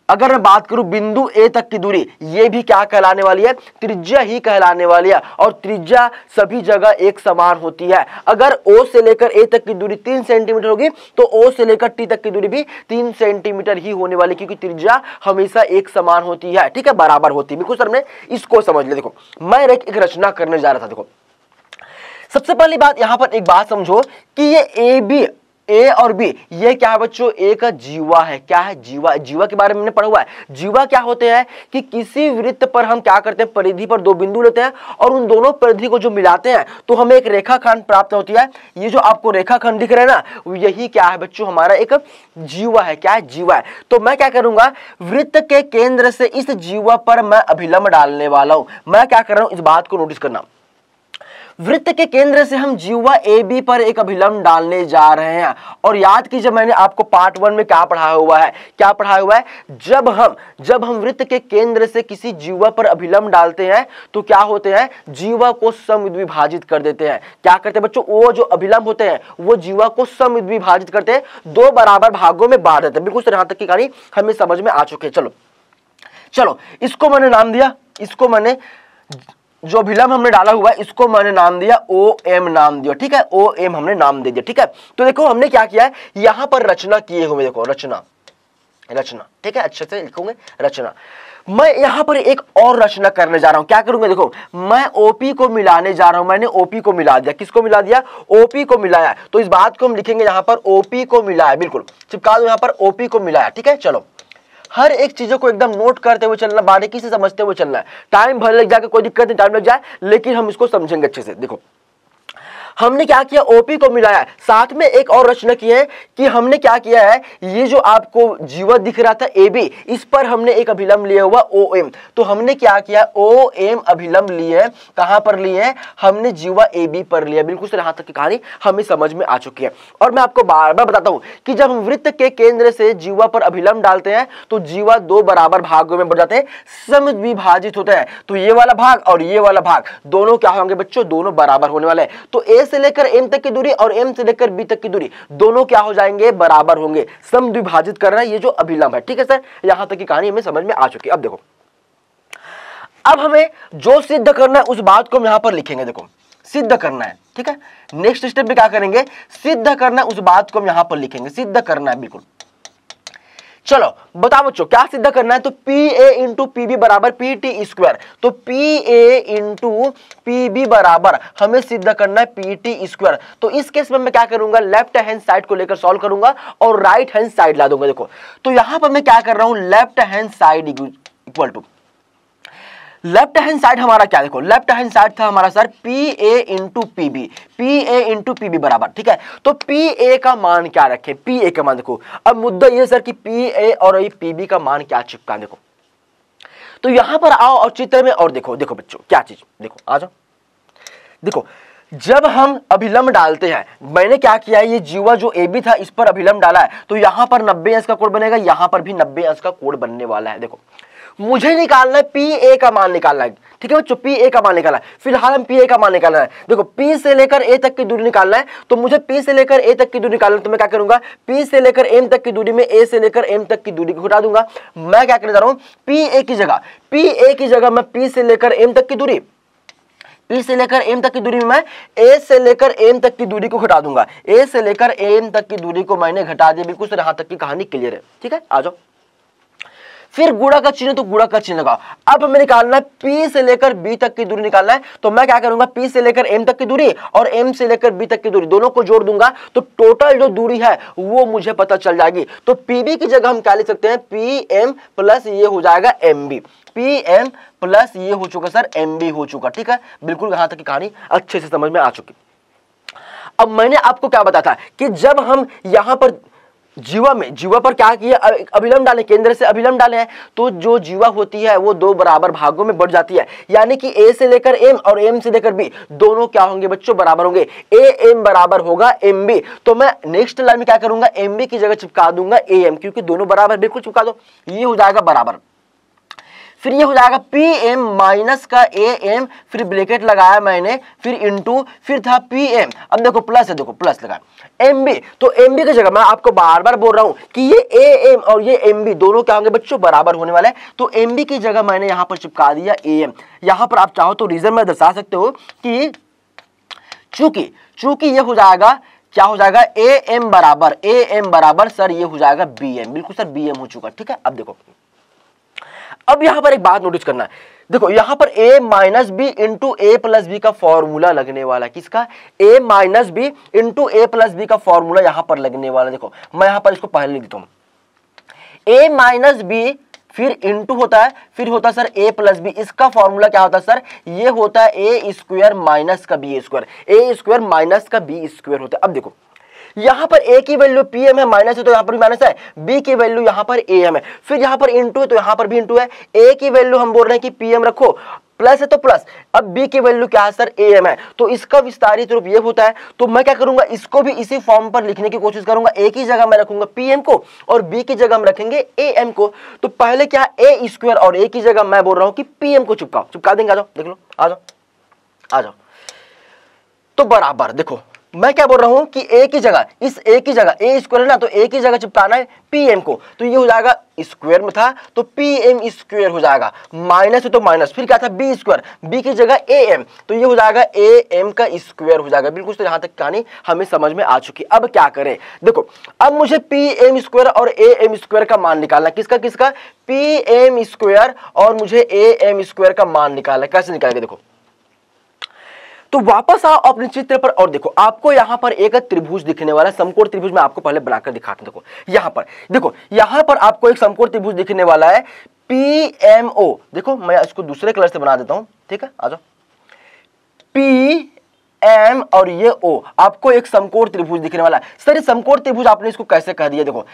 अगर मैं बात करूं बिंदु ए तक की दूरी ये भी क्या कहलाने वाली है त्रिज्या ही कहलाने वाली है और त्रिज्या सभी जगह एक समान होती है अगर ओ से लेकर ए तक की दूरी तीन सेंटीमीटर होगी तो ओ से लेकर टी तक की दूरी भी तीन सेंटीमीटर ही होने वाली क्योंकि त्रिज्या हमेशा एक समान होती है ठीक है बराबर होती है बिल्कुल सर मैं इसको समझ लिया देखो मैं एक रचना करने जा रहा था देखो सबसे पहली बात यहां पर एक बात समझो कि ये ए बी ए और बी ये क्या है बच्चों ए का जीवा है क्या है जीवा जीवा के बारे में पढ़ा हुआ है जीवा क्या होते हैं कि किसी वृत्त पर हम क्या करते हैं परिधि पर दो बिंदु लेते हैं और उन दोनों परिधि को जो मिलाते हैं तो हमें एक रेखाखंड प्राप्त होती है ये जो आपको रेखाखंड दिख रहे हैं ना यही क्या है बच्चों हमारा एक जीवा है क्या है जीवा है तो मैं क्या करूंगा वृत्त के केंद्र से इस जीवा पर मैं अभिलंब डालने वाला हूं मैं क्या कर रहा हूं इस बात को नोटिस करना वृत्त के केंद्र से हम जीवा ए बी पर एक अभिलंब डालने जा रहे हैं और याद कीजिए मैंने आपको पार्ट वन में क्या पढ़ाया हुआ है क्या पढ़ाया हुआ है जब हम जब हम वृत्त के केंद्र से किसी जीवा पर अभिलंब डालते हैं तो क्या होते हैं जीवा को समविभाजित कर देते हैं क्या करते हैं बच्चों वो जो अभिलंब होते हैं वो जीवा को समविभाजित करते हैं दो बराबर भागों में बांट देते हैं बिल्कुल यहां तक की कहानी हमें समझ में आ चुके चलो चलो इसको मैंने नाम दिया इसको मैंने जो विलंब हमने डाला हुआ है इसको मैंने नाम दिया ओ एम नाम दिया ठीक है ओ एम हमने नाम दे दिया ठीक है तो देखो हमने क्या किया है यहां पर रचना किए हुए देखो रचना रचना ठीक है अच्छे से लिखोगे रचना मैं यहाँ पर एक और रचना करने जा रहा हूं क्या करूंगा देखो मैं ओपी को मिलाने जा रहा हूं मैंने ओपी को मिला दिया किसको मिला दिया ओपी को मिलाया तो इस बात को हम लिखेंगे यहाँ पर ओपी को मिलाया बिल्कुल चिपका दो यहाँ पर ओपी को मिलाया ठीक है चलो हर एक चीज़ों को एकदम नोट करते हुए चलना बारीकी से समझते हुए चलना है टाइम भर लग जाकर कोई दिक्कत नहीं टाइम लग जाए लेकिन हम इसको समझेंगे अच्छे से देखो हमने क्या किया ओपी को मिलाया साथ में एक और रचना की है कि हमने क्या किया है ये जो आपको जीवा दिख रहा था ए बी इस पर हमने एक अभिलंब लिया हुआ ओ एम तो हमने क्या किया ओ एम अभिलंब लिए कहां पर लिए हमने जीवा ए बी पर लिया बिल्कुल से रहा था की कहानी हमें समझ में आ चुकी है और मैं आपको बार बार बताता हूं कि जब हम वृत्त के केंद्र से जीवा पर अभिलंब डालते हैं तो जीवा दो बराबर भागों में बढ़ जाते हैं समविभाजित होते हैं तो ये वाला भाग और ये वाला भाग दोनों क्या होंगे बच्चों दोनों बराबर होने वाले हैं तो ए से लेकर एम तक की दूरी और एम से लेकर बी तक की दूरी दोनों क्या हो जाएंगे बराबर होंगे सम द्विभाजित कर रहा है ये जो अभिलंब है ठीक है सर यहां तक की कहानी हमें समझ में आ चुकी है अब देखो अब हमें जो सिद्ध करना है उस बात को हम यहां पर लिखेंगे देखो सिद्ध करना है ठीक है नेक्स्ट स्टेप में क्या करेंगे सिद्ध करना उस बात को हम यहां पर लिखेंगे सिद्ध करना है बिल्कुल चलो बताओ बच्चों क्या सिद्ध करना है तो P A into P B बराबर पी टी स्क्वायर तो P A into P B बराबर हमें सिद्ध करना है पी टी स्क्वायर तो इस केस में मैं क्या करूंगा लेफ्ट हैंड साइड को लेकर सॉल्व करूंगा और राइट हैंड साइड ला दूंगा देखो तो यहां पर मैं क्या कर रहा हूं left hand side equal to left hand side हमारा क्या देखो लेफ्ट हैंड साइड था हमारा sir P A into P B P A into P B बराबर ठीक है तो पी ए का मान क्या रखे पी ए का मान देखो अब मुद्दा ये सर कि पी ए और ये पी बी का मान क्या चिपका देखो तो यहां पर आओ और चित्र में और देखो देखो बच्चों क्या चीज देखो आ जाओ देखो जब हम अभिलंब डालते हैं मैंने क्या किया है ये जीवा जो ए बी था इस पर अभिलंब डाला है तो यहां पर नब्बे अंश का कोड बनेगा यहां पर भी नब्बे अंश का कोड बनने वाला है देखो मुझे निकालना है पी ए का मान निकालना है ठीक है बच्चों पी ए का मान निकालना है फिलहाल हम पी ए का मान निकालना है देखो पी से लेकर ए तक की दूरी निकालना है तो मुझे पी से लेकर ए तक की दूरी निकालना है तो मैं क्या करूंगा पी से लेकर एम तक की दूरी में ए से लेकर एम तक की दूरी को घटा दूंगा मैं क्या करने जा रहा हूं पी ए की जगह पी ए की जगह मैं पी से लेकर एम तक की दूरी P से लेकर M तक की दूरी में मैं A से लेकर M तक की दूरी को घटा दूंगा A से लेकर M तक की दूरी को मैंने घटा दिया बिल्कुल सर यहाँ तक की कहानी क्लियर है ठीक है आ जाओ फिर गुड़ा का चिन्ह तो गुड़ा का चिन्ह लगाओ अब हमें निकालना है पी से लेकर बी तक की दूरी निकालना है तो मैं क्या करूंगा पी से लेकर एम तक की दूरी और एम से लेकर बी तक की दूरी दोनों को जोड़ दूंगा तो टोटल जो दूरी है वो मुझे पता चल जाएगी तो पीबी की जगह हम क्या लिख सकते हैं पी एम प्लस ये हो जाएगा M B P M plus ये हो चुका सर एम बी हो चुका ठीक है बिल्कुल यहां तक की कहानी अच्छे से समझ में आ चुकी अब मैंने आपको क्या बताया था कि जब हम यहां पर जीवा में जीवा पर क्या किया अभिलंब डाले केंद्र से अभिलंब डाले हैं तो जो जीवा होती है वो दो बराबर भागों में बढ़ जाती है यानी कि ए से लेकर एम और एम से लेकर बी दोनों क्या होंगे बच्चों बराबर होंगे ए एम बराबर होगा एम बी तो मैं नेक्स्ट लाइन में क्या करूंगा एम बी की जगह चिपका दूंगा ए एम क्योंकि दोनों बराबर बिल्कुल चिपका दो ये हो जाएगा बराबर फिर ये हो जाएगा पी एम माइनस का ए एम फिर ब्रेकेट लगाया मैंने फिर इंटू फिर था पी एम अब देखो प्लस है देखो प्लस लगा एम बी तो एम बी की जगह मैं आपको बार बार बोल रहा हूँ कि ये ए एम और ये एम बी दोनों क्या होंगे बच्चों बराबर होने वाले तो एम बी की जगह मैंने यहाँ पर चिपका दिया ए एम यहाँ पर आप चाहो तो रीजन में दर्शा सकते हो कि चूंकि चूंकि ये हो जाएगा क्या हो जाएगा ए एम बराबर ए एम बराबर सर ये हो जाएगा बी एम बिल्कुल सर बी एम हो चुका ठीक है अब देखो अब यहां पर एक बात नोटिस करना है देखो यहां पर a minus B into A plus B का फॉर्मूला लगने वाला किसका a minus B into A plus B का फॉर्मूला यहां पर लगने वाला देखो मैं यहां पर इसको पहले लिख देता हूं a माइनस बी फिर इंटू होता है फिर होता है सर ए प्लस बी इसका फॉर्मूला क्या होता है सर ये होता है ए स्क्वायर माइनस का B square A square minus का बी स्क्वायर होता है अब देखो यहां पर ए की वैल्यू पी एम है माइनस है तो यहां पर भी माइनस है बी की वैल्यू यहां पर ए एम है फिर यहां पर इंटू है तो यहां पर भी इंटू है ए की वैल्यू हम बोल रहे हैं कि पी एम रखो प्लस है तो प्लस अब बी की वैल्यू क्या है सर ए एम है तो इसका विस्तारित रूप ये होता है तो मैं क्या करूंगा इसको भी इसी फॉर्म पर लिखने की कोशिश करूंगा ए की जगह मैं रखूंगा पी एम को और बी की जगह हम रखेंगे ए एम को तो पहले क्या ए स्क्वायर और ए की जगह मैं बोल रहा हूं कि पी एम को चुपकाओ चुपका देंगे आ जाओ देख लो आ जाओ आ जाओ तो बराबर देखो मैं क्या बोल रहा हूं कि एक ही जगह इस एक ही जगह ए स्क्वायर है ना तो एक ही जगह चिपकाना है पी एम को तो ये हो जाएगा स्क्वायर में था तो पी एम स्क्वायर हो जाएगा माइनस है तो माइनस फिर क्या था बी स्क्वायर बी की जगह ए एम तो ये हो जाएगा ए एम का स्क्वायर हो जाएगा बिल्कुल तो यहां तक कहानी हमें समझ में आ चुकी अब क्या करें देखो अब मुझे पी एम स्क्वायर और ए एम स्क्वायर का मान निकालना किसका किसका पी एम स्क्वायर और मुझे ए एम स्क्वायर का मान निकालना कैसे निकालेंगे देखो तो वापस आओ अपने चित्र पर और देखो आपको यहां पर एक त्रिभुज दिखने वाला है समकोण त्रिभुज में आपको पहले बनाकर दिखाता हूं देखो यहां पर देखो यहां पर आपको एक समकोण त्रिभुज दिखने वाला है पी एम ओ देखो मैं इसको दूसरे कलर से बना देता हूं ठीक है आ जाओ पी एम और ये ओ आपको एक समकोण त्रिभुज दिखने वाला है सर ये समकोण त्रिभुज आपने इसको कैसे कह दिया देखो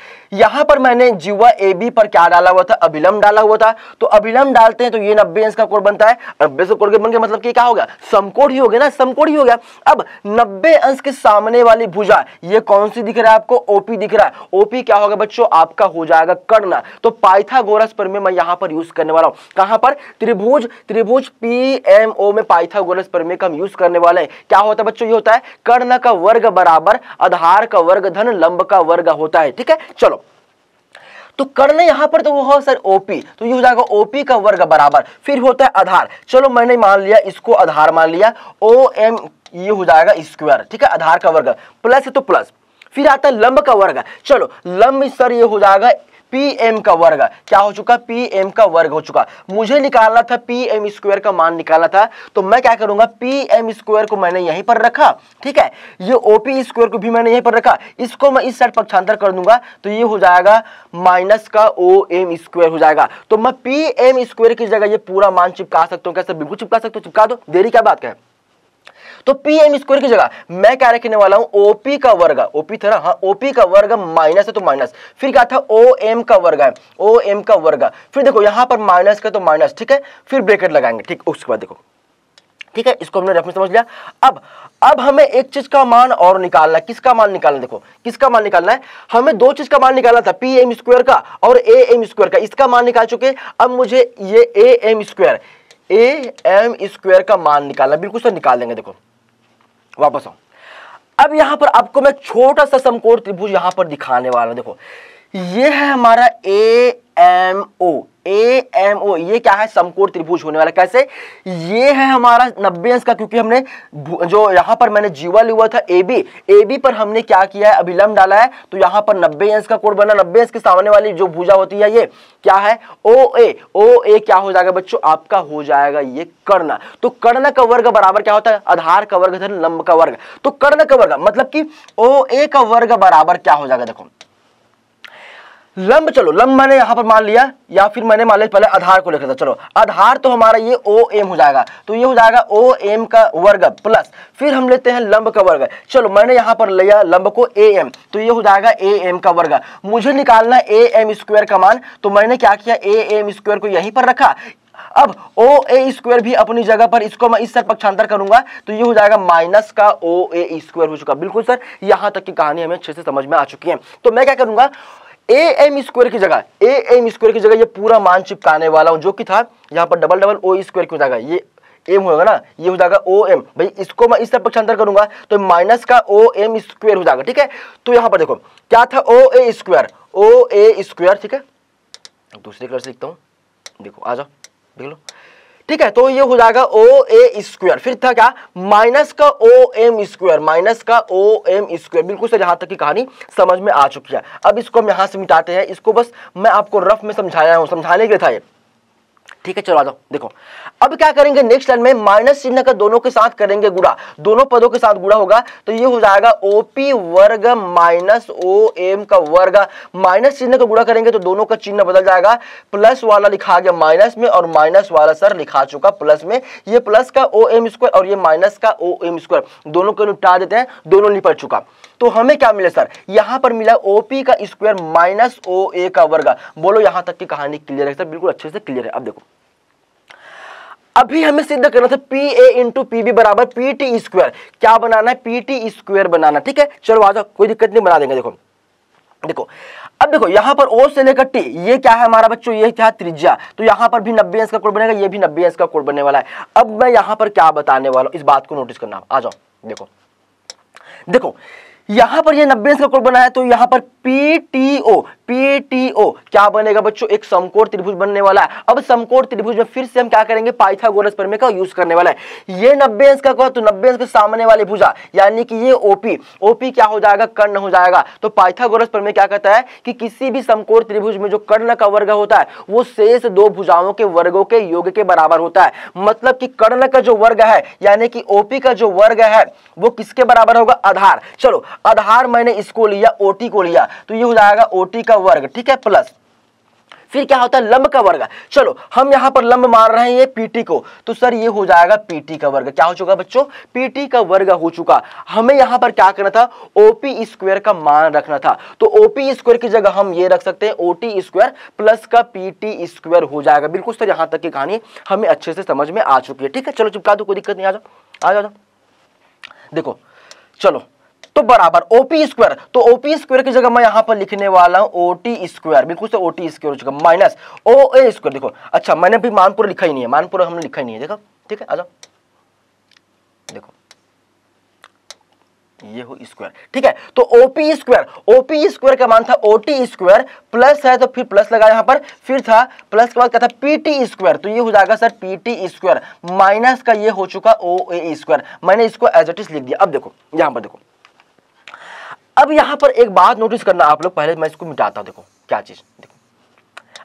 यहां पर मैंने जीवा ए बी पर क्या डाला हुआ था अभिलंब डाला हुआ था तो अभिलंब डालते हैं तो ये नब्बे अंश का कोण बनता है नब्बे से कोण के बन के मतलब कि क्या हो गया समकोण ही हो गया ना समकोण ही हो गया अब नब्बे अंश के सामने वाली भुजा ये कौन सी दिख रहा है आपको ओपी दिख रहा है ओपी क्या होगा बच्चों आपका हो जाएगा कर्णा तो पाइथागोरस पर मैं यहां पर यूज करने वाला हूं कहां पर त्रिभुज त्रिभुज पी एम ओ में पाइथागोरस पर का हम यूज करने वाले हैं क्या क्या होता है बच्चों ये होता है कर्ण का वर्ग बराबर आधार का वर्ग धन लंब का वर्ग होता है ठीक है चलो तो कर्ण यहां पर तो वो हो सर ओपी तो ये हो जाएगा ओपी का वर्ग बराबर फिर होता है आधार चलो मैंने मान लिया इसको आधार मान लिया ओ एम ये हो जाएगा स्क्वायर ठीक है आधार का वर्ग प्लस है तो प्लस फिर आता है लंब का वर्ग चलो लंब सर ये हो जाएगा पी एम का वर्ग क्या हो चुका पी एम का वर्ग हो चुका मुझे निकालना था पी एम स्क्वायर का मान निकालना था तो मैं क्या करूंगा पी एम स्क्वायर को मैंने यहीं पर रखा ठीक है ये ओ पी स्क्वायर को भी मैंने यहीं पर रखा इसको मैं इस साइड पक्षांतर कर दूंगा तो ये हो जाएगा माइनस का ओ एम स्क्वायर हो जाएगा तो मैं पी एम स्क्वायर की जगह ये पूरा मान चिपका सकता हूँ कैसे बिल्कुल चिपका सकता हूँ चिपका दो देरी क्या बात है तो पी एम स्क्वायर की जगह मैं क्या रखने वाला हूं ओपी का वर्ग ओपी था ना हाँ ओपी का वर्ग माइनस है तो माइनस फिर क्या था ओ एम का वर्ग है ओ एम का वर्ग फिर देखो यहां पर माइनस का तो माइनस ठीक है फिर ब्रेकेट लगाएंगे ठीक उसके बाद देखो ठीक है इसको हमने रेफरेंस समझ लिया अब अब हमें एक चीज का मान और निकालना है किसका मान निकालना देखो किसका मान निकालना है हमें दो चीज का मान निकालना था पी एम स्क्वायर का और ए एम स्क्वायर का इसका मान निकाल चुके अब मुझे ये A M square A M square का मान निकालना बिल्कुल सर निकाल देंगे देखो वापस आऊ अब यहां पर आपको मैं छोटा सा समकोण त्रिभुज यहां पर दिखाने वाला देखो ये है हमारा A M O A M O ये क्या है समकोण त्रिभुज होने वाला कैसे ये है हमारा नब्बे अंश का क्योंकि हमने जो यहां पर मैंने जीवा लिया था ए बी ए बी पर हमने क्या किया है अभिलंब डाला है तो यहाँ पर नब्बे अंश का कोण बना नब्बे अंश के सामने वाली जो भुजा होती है ये क्या है ओ ए ओ ए क्या हो जाएगा बच्चों आपका हो जाएगा ये कर्ण तो कर्ण का वर्ग बराबर क्या होता है आधार का वर्ग लंब का वर्ग तो कर्ण का वर्ग मतलब कि ओ ए का वर्ग बराबर क्या हो जाएगा देखो लंब चलो लंब मैंने यहाँ पर मान लिया या फिर मैंने मान लिया पहले आधार को लिख था चलो आधार तो हमारा ये ओ एम हो जाएगा तो ये हो जाएगा ओ एम का वर्ग प्लस फिर हम लेते हैं लंब का वर्ग चलो मैंने यहाँ पर लिया लंब को ए एम तो ये हो जाएगा ए एम का वर्ग मुझे निकालना ए एम स्क्वायर का मान तो मैंने क्या किया ए एम स्क्वायर को यहीं पर रखा अब ओ ए स्क्वायर भी अपनी जगह पर इसको मैं इस सर पक्षांतर करूंगा तो ये हो जाएगा माइनस का ओ ए स्क्वायर हो चुका बिल्कुल सर यहां तक की कहानी हमें अच्छे से समझ में आ चुकी है तो मैं क्या करूंगा ए एम स्क्वायर की जगह ए एम स्क्वायर की जगह ये पूरा मान चिपकाने वाला हूँ जो कि था यहाँ पर डबल डबल ओ स्क्वायर की जगह ये एम होगा ना ये हो जाएगा ओ एम भाई इसको मैं इस तरफ पक्षांतर करूंगा तो माइनस का ओ एम स्क्वायर हो जाएगा ठीक है तो यहाँ पर देखो क्या था ओ A square O A square ठीक है दूसरे कलर से लिखता हूँ देखो आ जाओ देख लो ठीक है तो ये हो जाएगा ओ ए स्क्वायर फिर था क्या माइनस का ओ एम स्क्वायर माइनस का ओ एम स्क्वायर बिल्कुल सर यहाँ तक की कहानी समझ में आ चुकी है अब इसको हम यहाँ से मिटाते हैं इसको बस मैं आपको रफ में समझाया हूँ समझाने के लिए था ये ठीक है चलो आ जाओ देखो अब क्या करेंगे नेक्स्ट लाइन में माइनस चिन्ह का दोनों के साथ करेंगे गुड़ा दोनों पदों के साथ गुड़ा होगा तो ये हो जाएगा ओपी वर्ग माइनस ओ एम का वर्ग माइनस चिन्ह का गुड़ा करेंगे तो दोनों का चिन्ह बदल जाएगा प्लस वाला लिखा गया माइनस में और माइनस वाला सर लिखा चुका प्लस में ये प्लस का ओ एम स्क्वायर और ये माइनस का ओ एम स्क्वायर दोनों को निपटा देते हैं दोनों निपट चुका तो हमें क्या मिला सर यहां पर मिला ओपी का स्क्वायर माइनस ओ ए का वर्ग बोलो यहां तक की कहानी क्लियर है सर बिल्कुल अच्छे से क्लियर है अब देखो अभी हमें सिद्ध करना था P A into P B बराबर पी टी स्क्वायर क्या बनाना है पी टी स्क्वायर बनाना ठीक है चलो आ जाओ कोई दिक्कत नहीं बना देंगे देखो देखो अब देखो यहां पर ओ से लेकर टी ये क्या है हमारा बच्चों ये क्या त्रिज्या तो यहां पर भी नब्बे अंश का कोड बनेगा ये भी नब्बे अंश का कोड बनने वाला है अब मैं यहां पर क्या बताने वाला हूं इस बात को नोटिस करना आ जाओ देखो देखो यहां पर ये नब्बे का कोड बना है तो यहां पर पीटीओ पीटीओ क्या बनेगा बच्चों एक समकोर त्रिभुज बनने वाला है अब समकोर त्रिभुज में फिर से हम क्या करेंगे पाइथागोरस प्रमेय का यूज करने वाला है ये नब्बे अंश का तो नब्बे अंश के सामने वाले भुजा यानी कि ये ओपी ओपी क्या हो जाएगा कर्ण हो जाएगा तो पाइथागोरस प्रमेय क्या कहता है कि किसी भी समकोर त्रिभुज में जो कर्ण का वर्ग होता है वो शेष दो भुजाओं के वर्गों के योग के बराबर होता है मतलब कि कर्ण का जो वर्ग है यानी कि ओपी का जो वर्ग है वो किसके बराबर होगा आधार चलो आधार मैंने इसको लिया ओटी को लिया तो ये हो जाएगा ओटी का वर्ग ठीक है प्लस फिर क्या होता है लंब का वर्ग चलो हम यहां पर लंब मार रहे हैं ये पीटी को तो सर ये हो जाएगा पीटी का वर्ग क्या हो चुका बच्चों पीटी का वर्ग हो चुका हमें यहां पर क्या करना था ओपी स्क्वायर का मान रखना था तो ओपी स्क्वायर की जगह हम ये रख सकते हैं ओटी स्क्वायर प्लस का पीटी स्क्वायर हो जाएगा बिल्कुल सर यहां तक की कहानी हमें अच्छे से समझ में आ चुकी है ठीक है चलो चुपका दो कोई दिक्कत नहीं आ जाओ आ जाओ देखो चलो तो बराबर ओपी स्क्वायर तो ओपी स्क्वायर की जगह मैं यहां पर लिखने वाला हूं ओटी स्क्वायर बिल्कुल से ओटी स्क्वायर हो चुका माइनस ओ ए स्क्वायर देखो अच्छा मैंने भी मानपुर लिखा ही नहीं है मानपुर हमने लिखा ही नहीं है देखो ठीक है आ जाओ देखो ये हो स्क्वायर ठीक है तो ओपी स्क्वायर ओपी स्क्वायर का मान था ओटी स्क्वायर प्लस है तो फिर प्लस लगा यहां पर फिर था प्लस के बाद क्या था पीटी स्क्वायर तो ये हो जाएगा सर पीटी स्क्वायर माइनस का ये हो चुका ओ ए स्क्वायर मैंने इसको एज इट इज लिख दिया अब देखो यहां पर देखो अब यहां पर एक बात नोटिस करना आप लोग पहले मैं इसको मिटाता हूं देखो क्या चीज़ देखो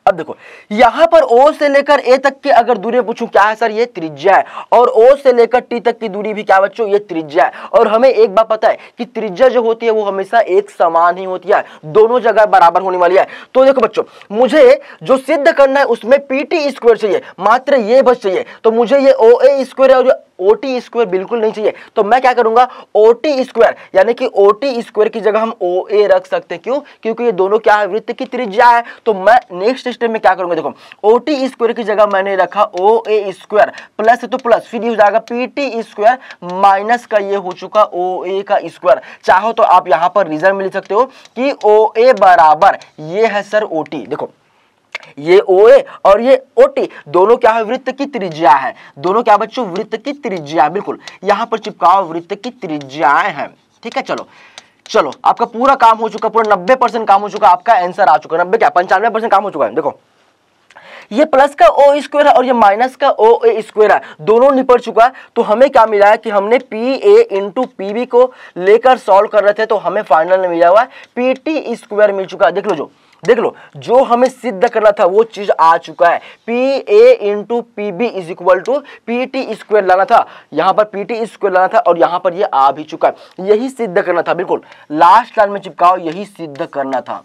अब देखो यहां पर ओ से लेकर ए तक के अगर दूरी पूछूं क्या है सर ये त्रिज्या है और ओ से लेकर टी तक की दूरी भी क्या बच्चों ये त्रिज्या है और हमें एक बात पता है कि त्रिज्या जो होती है वो हमेशा एक समान ही होती है दोनों जगह बराबर होने वाली है तो देखो बच्चों मुझे जो सिद्ध करना है उसमें पीटी स्क्वायर चाहिए मात्र ये बस चाहिए तो मुझे ये ओ ए स्क्वायर और ओ टी स्क्वायर बिल्कुल नहीं चाहिए तो मैं क्या करूंगा ओ टी स्क्वायर यानी कि ओ टी स्क्वायर की जगह हम ओ ए रख सकते हैं क्यों क्योंकि ये दोनों क्या है वृत्त की त्रिज्या है तो मैं नेक्स्ट स्टेप में क्या करूंगा देखो ओ टी स्क्वायर की जगह मैंने रखा ओ ए स्क्वायर प्लस तो प्लस फिर ये हो जाएगा पी टी स्क्वायर माइनस का ये हो चुका ओ ए का स्क्वायर चाहो तो आप यहां पर रीजन में लिख सकते हो कि ओ ए बराबर ये है सर ओ टी देखो ये ओ ए और ये ओ टी दोनों क्या है वृत्त की त्रिज्या है दोनों क्या बच्चों वृत्त की त्रिज्या बिल्कुल यहां पर चिपकाओ वृत्त की त्रिज्याएं हैं ठीक है चलो चलो आपका पूरा काम हो चुका पूरा नब्बे परसेंट काम हो चुका आपका आंसर आ चुका नब्बे क्या पंचानवे परसेंट काम हो चुका है देखो ये प्लस का ओ स्क्वायर है और ये माइनस का ओ ए स्क्वायर है दोनों निपट चुका है तो हमें क्या मिला है कि हमने P A into P B को लेकर सॉल्व कर रहे थे तो हमें फाइनल मिला हुआ है पी टी स्क्वायर मिल चुका है देख लो जो देख लो जो हमें सिद्ध करना था वो चीज आ चुका है P A into P B is equal to P T square लाना था यहां पर पी टी स्क्वेयर लाना था और यहां पर ये यह आ भी चुका है यही सिद्ध करना था बिल्कुल लास्ट लाइन में चिपकाओ यही सिद्ध करना था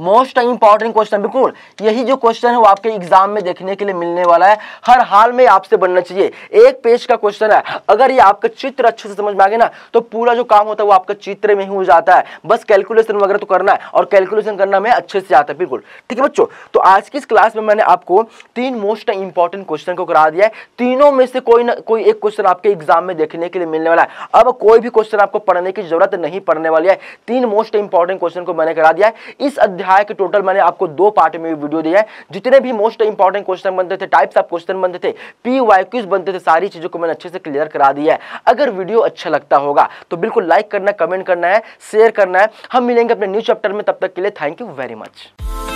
मोस्ट इंपॉर्टेंट क्वेश्चन बिल्कुल यही जो क्वेश्चन है वो आपके एग्जाम में देखने के लिए मिलने वाला है हर हाल में आपसे बनना चाहिए एक पेज का क्वेश्चन है अगर ये आपका चित्र अच्छे से समझ में आगे ना तो पूरा जो काम होता है वो आपका चित्र में ही हो जाता है बस कैलकुलेशन वगैरह तो करना है और कैलकुलेशन करना हमें अच्छे से आता है बिल्कुल ठीक है बच्चों तो आज की इस क्लास में मैंने आपको तीन मोस्ट इंपॉर्टेंट क्वेश्चन को करा दिया है तीनों में से कोई ना कोई एक क्वेश्चन आपके एग्जाम में देखने के लिए मिलने वाला है अब कोई भी क्वेश्चन आपको पढ़ने की जरूरत नहीं पड़ने वाली है तीन मोस्ट इंपॉर्टेंट क्वेश्चन को मैंने करा दिया है इस अध्याय है कि टोटल मैंने आपको दो पार्ट में वीडियो दिया है जितने भी मोस्ट इंपॉर्टेंट क्वेश्चन बनते थे टाइप्स ऑफ क्वेश्चन बनते थे पी वाई क्यूज बनते थे सारी चीज़ों को मैंने अच्छे से क्लियर करा दिया है अगर वीडियो अच्छा लगता होगा तो बिल्कुल लाइक करना कमेंट करना है शेयर करना है हम मिलेंगे अपने न्यू चैप्टर में तब तक के लिए थैंक यू वेरी मच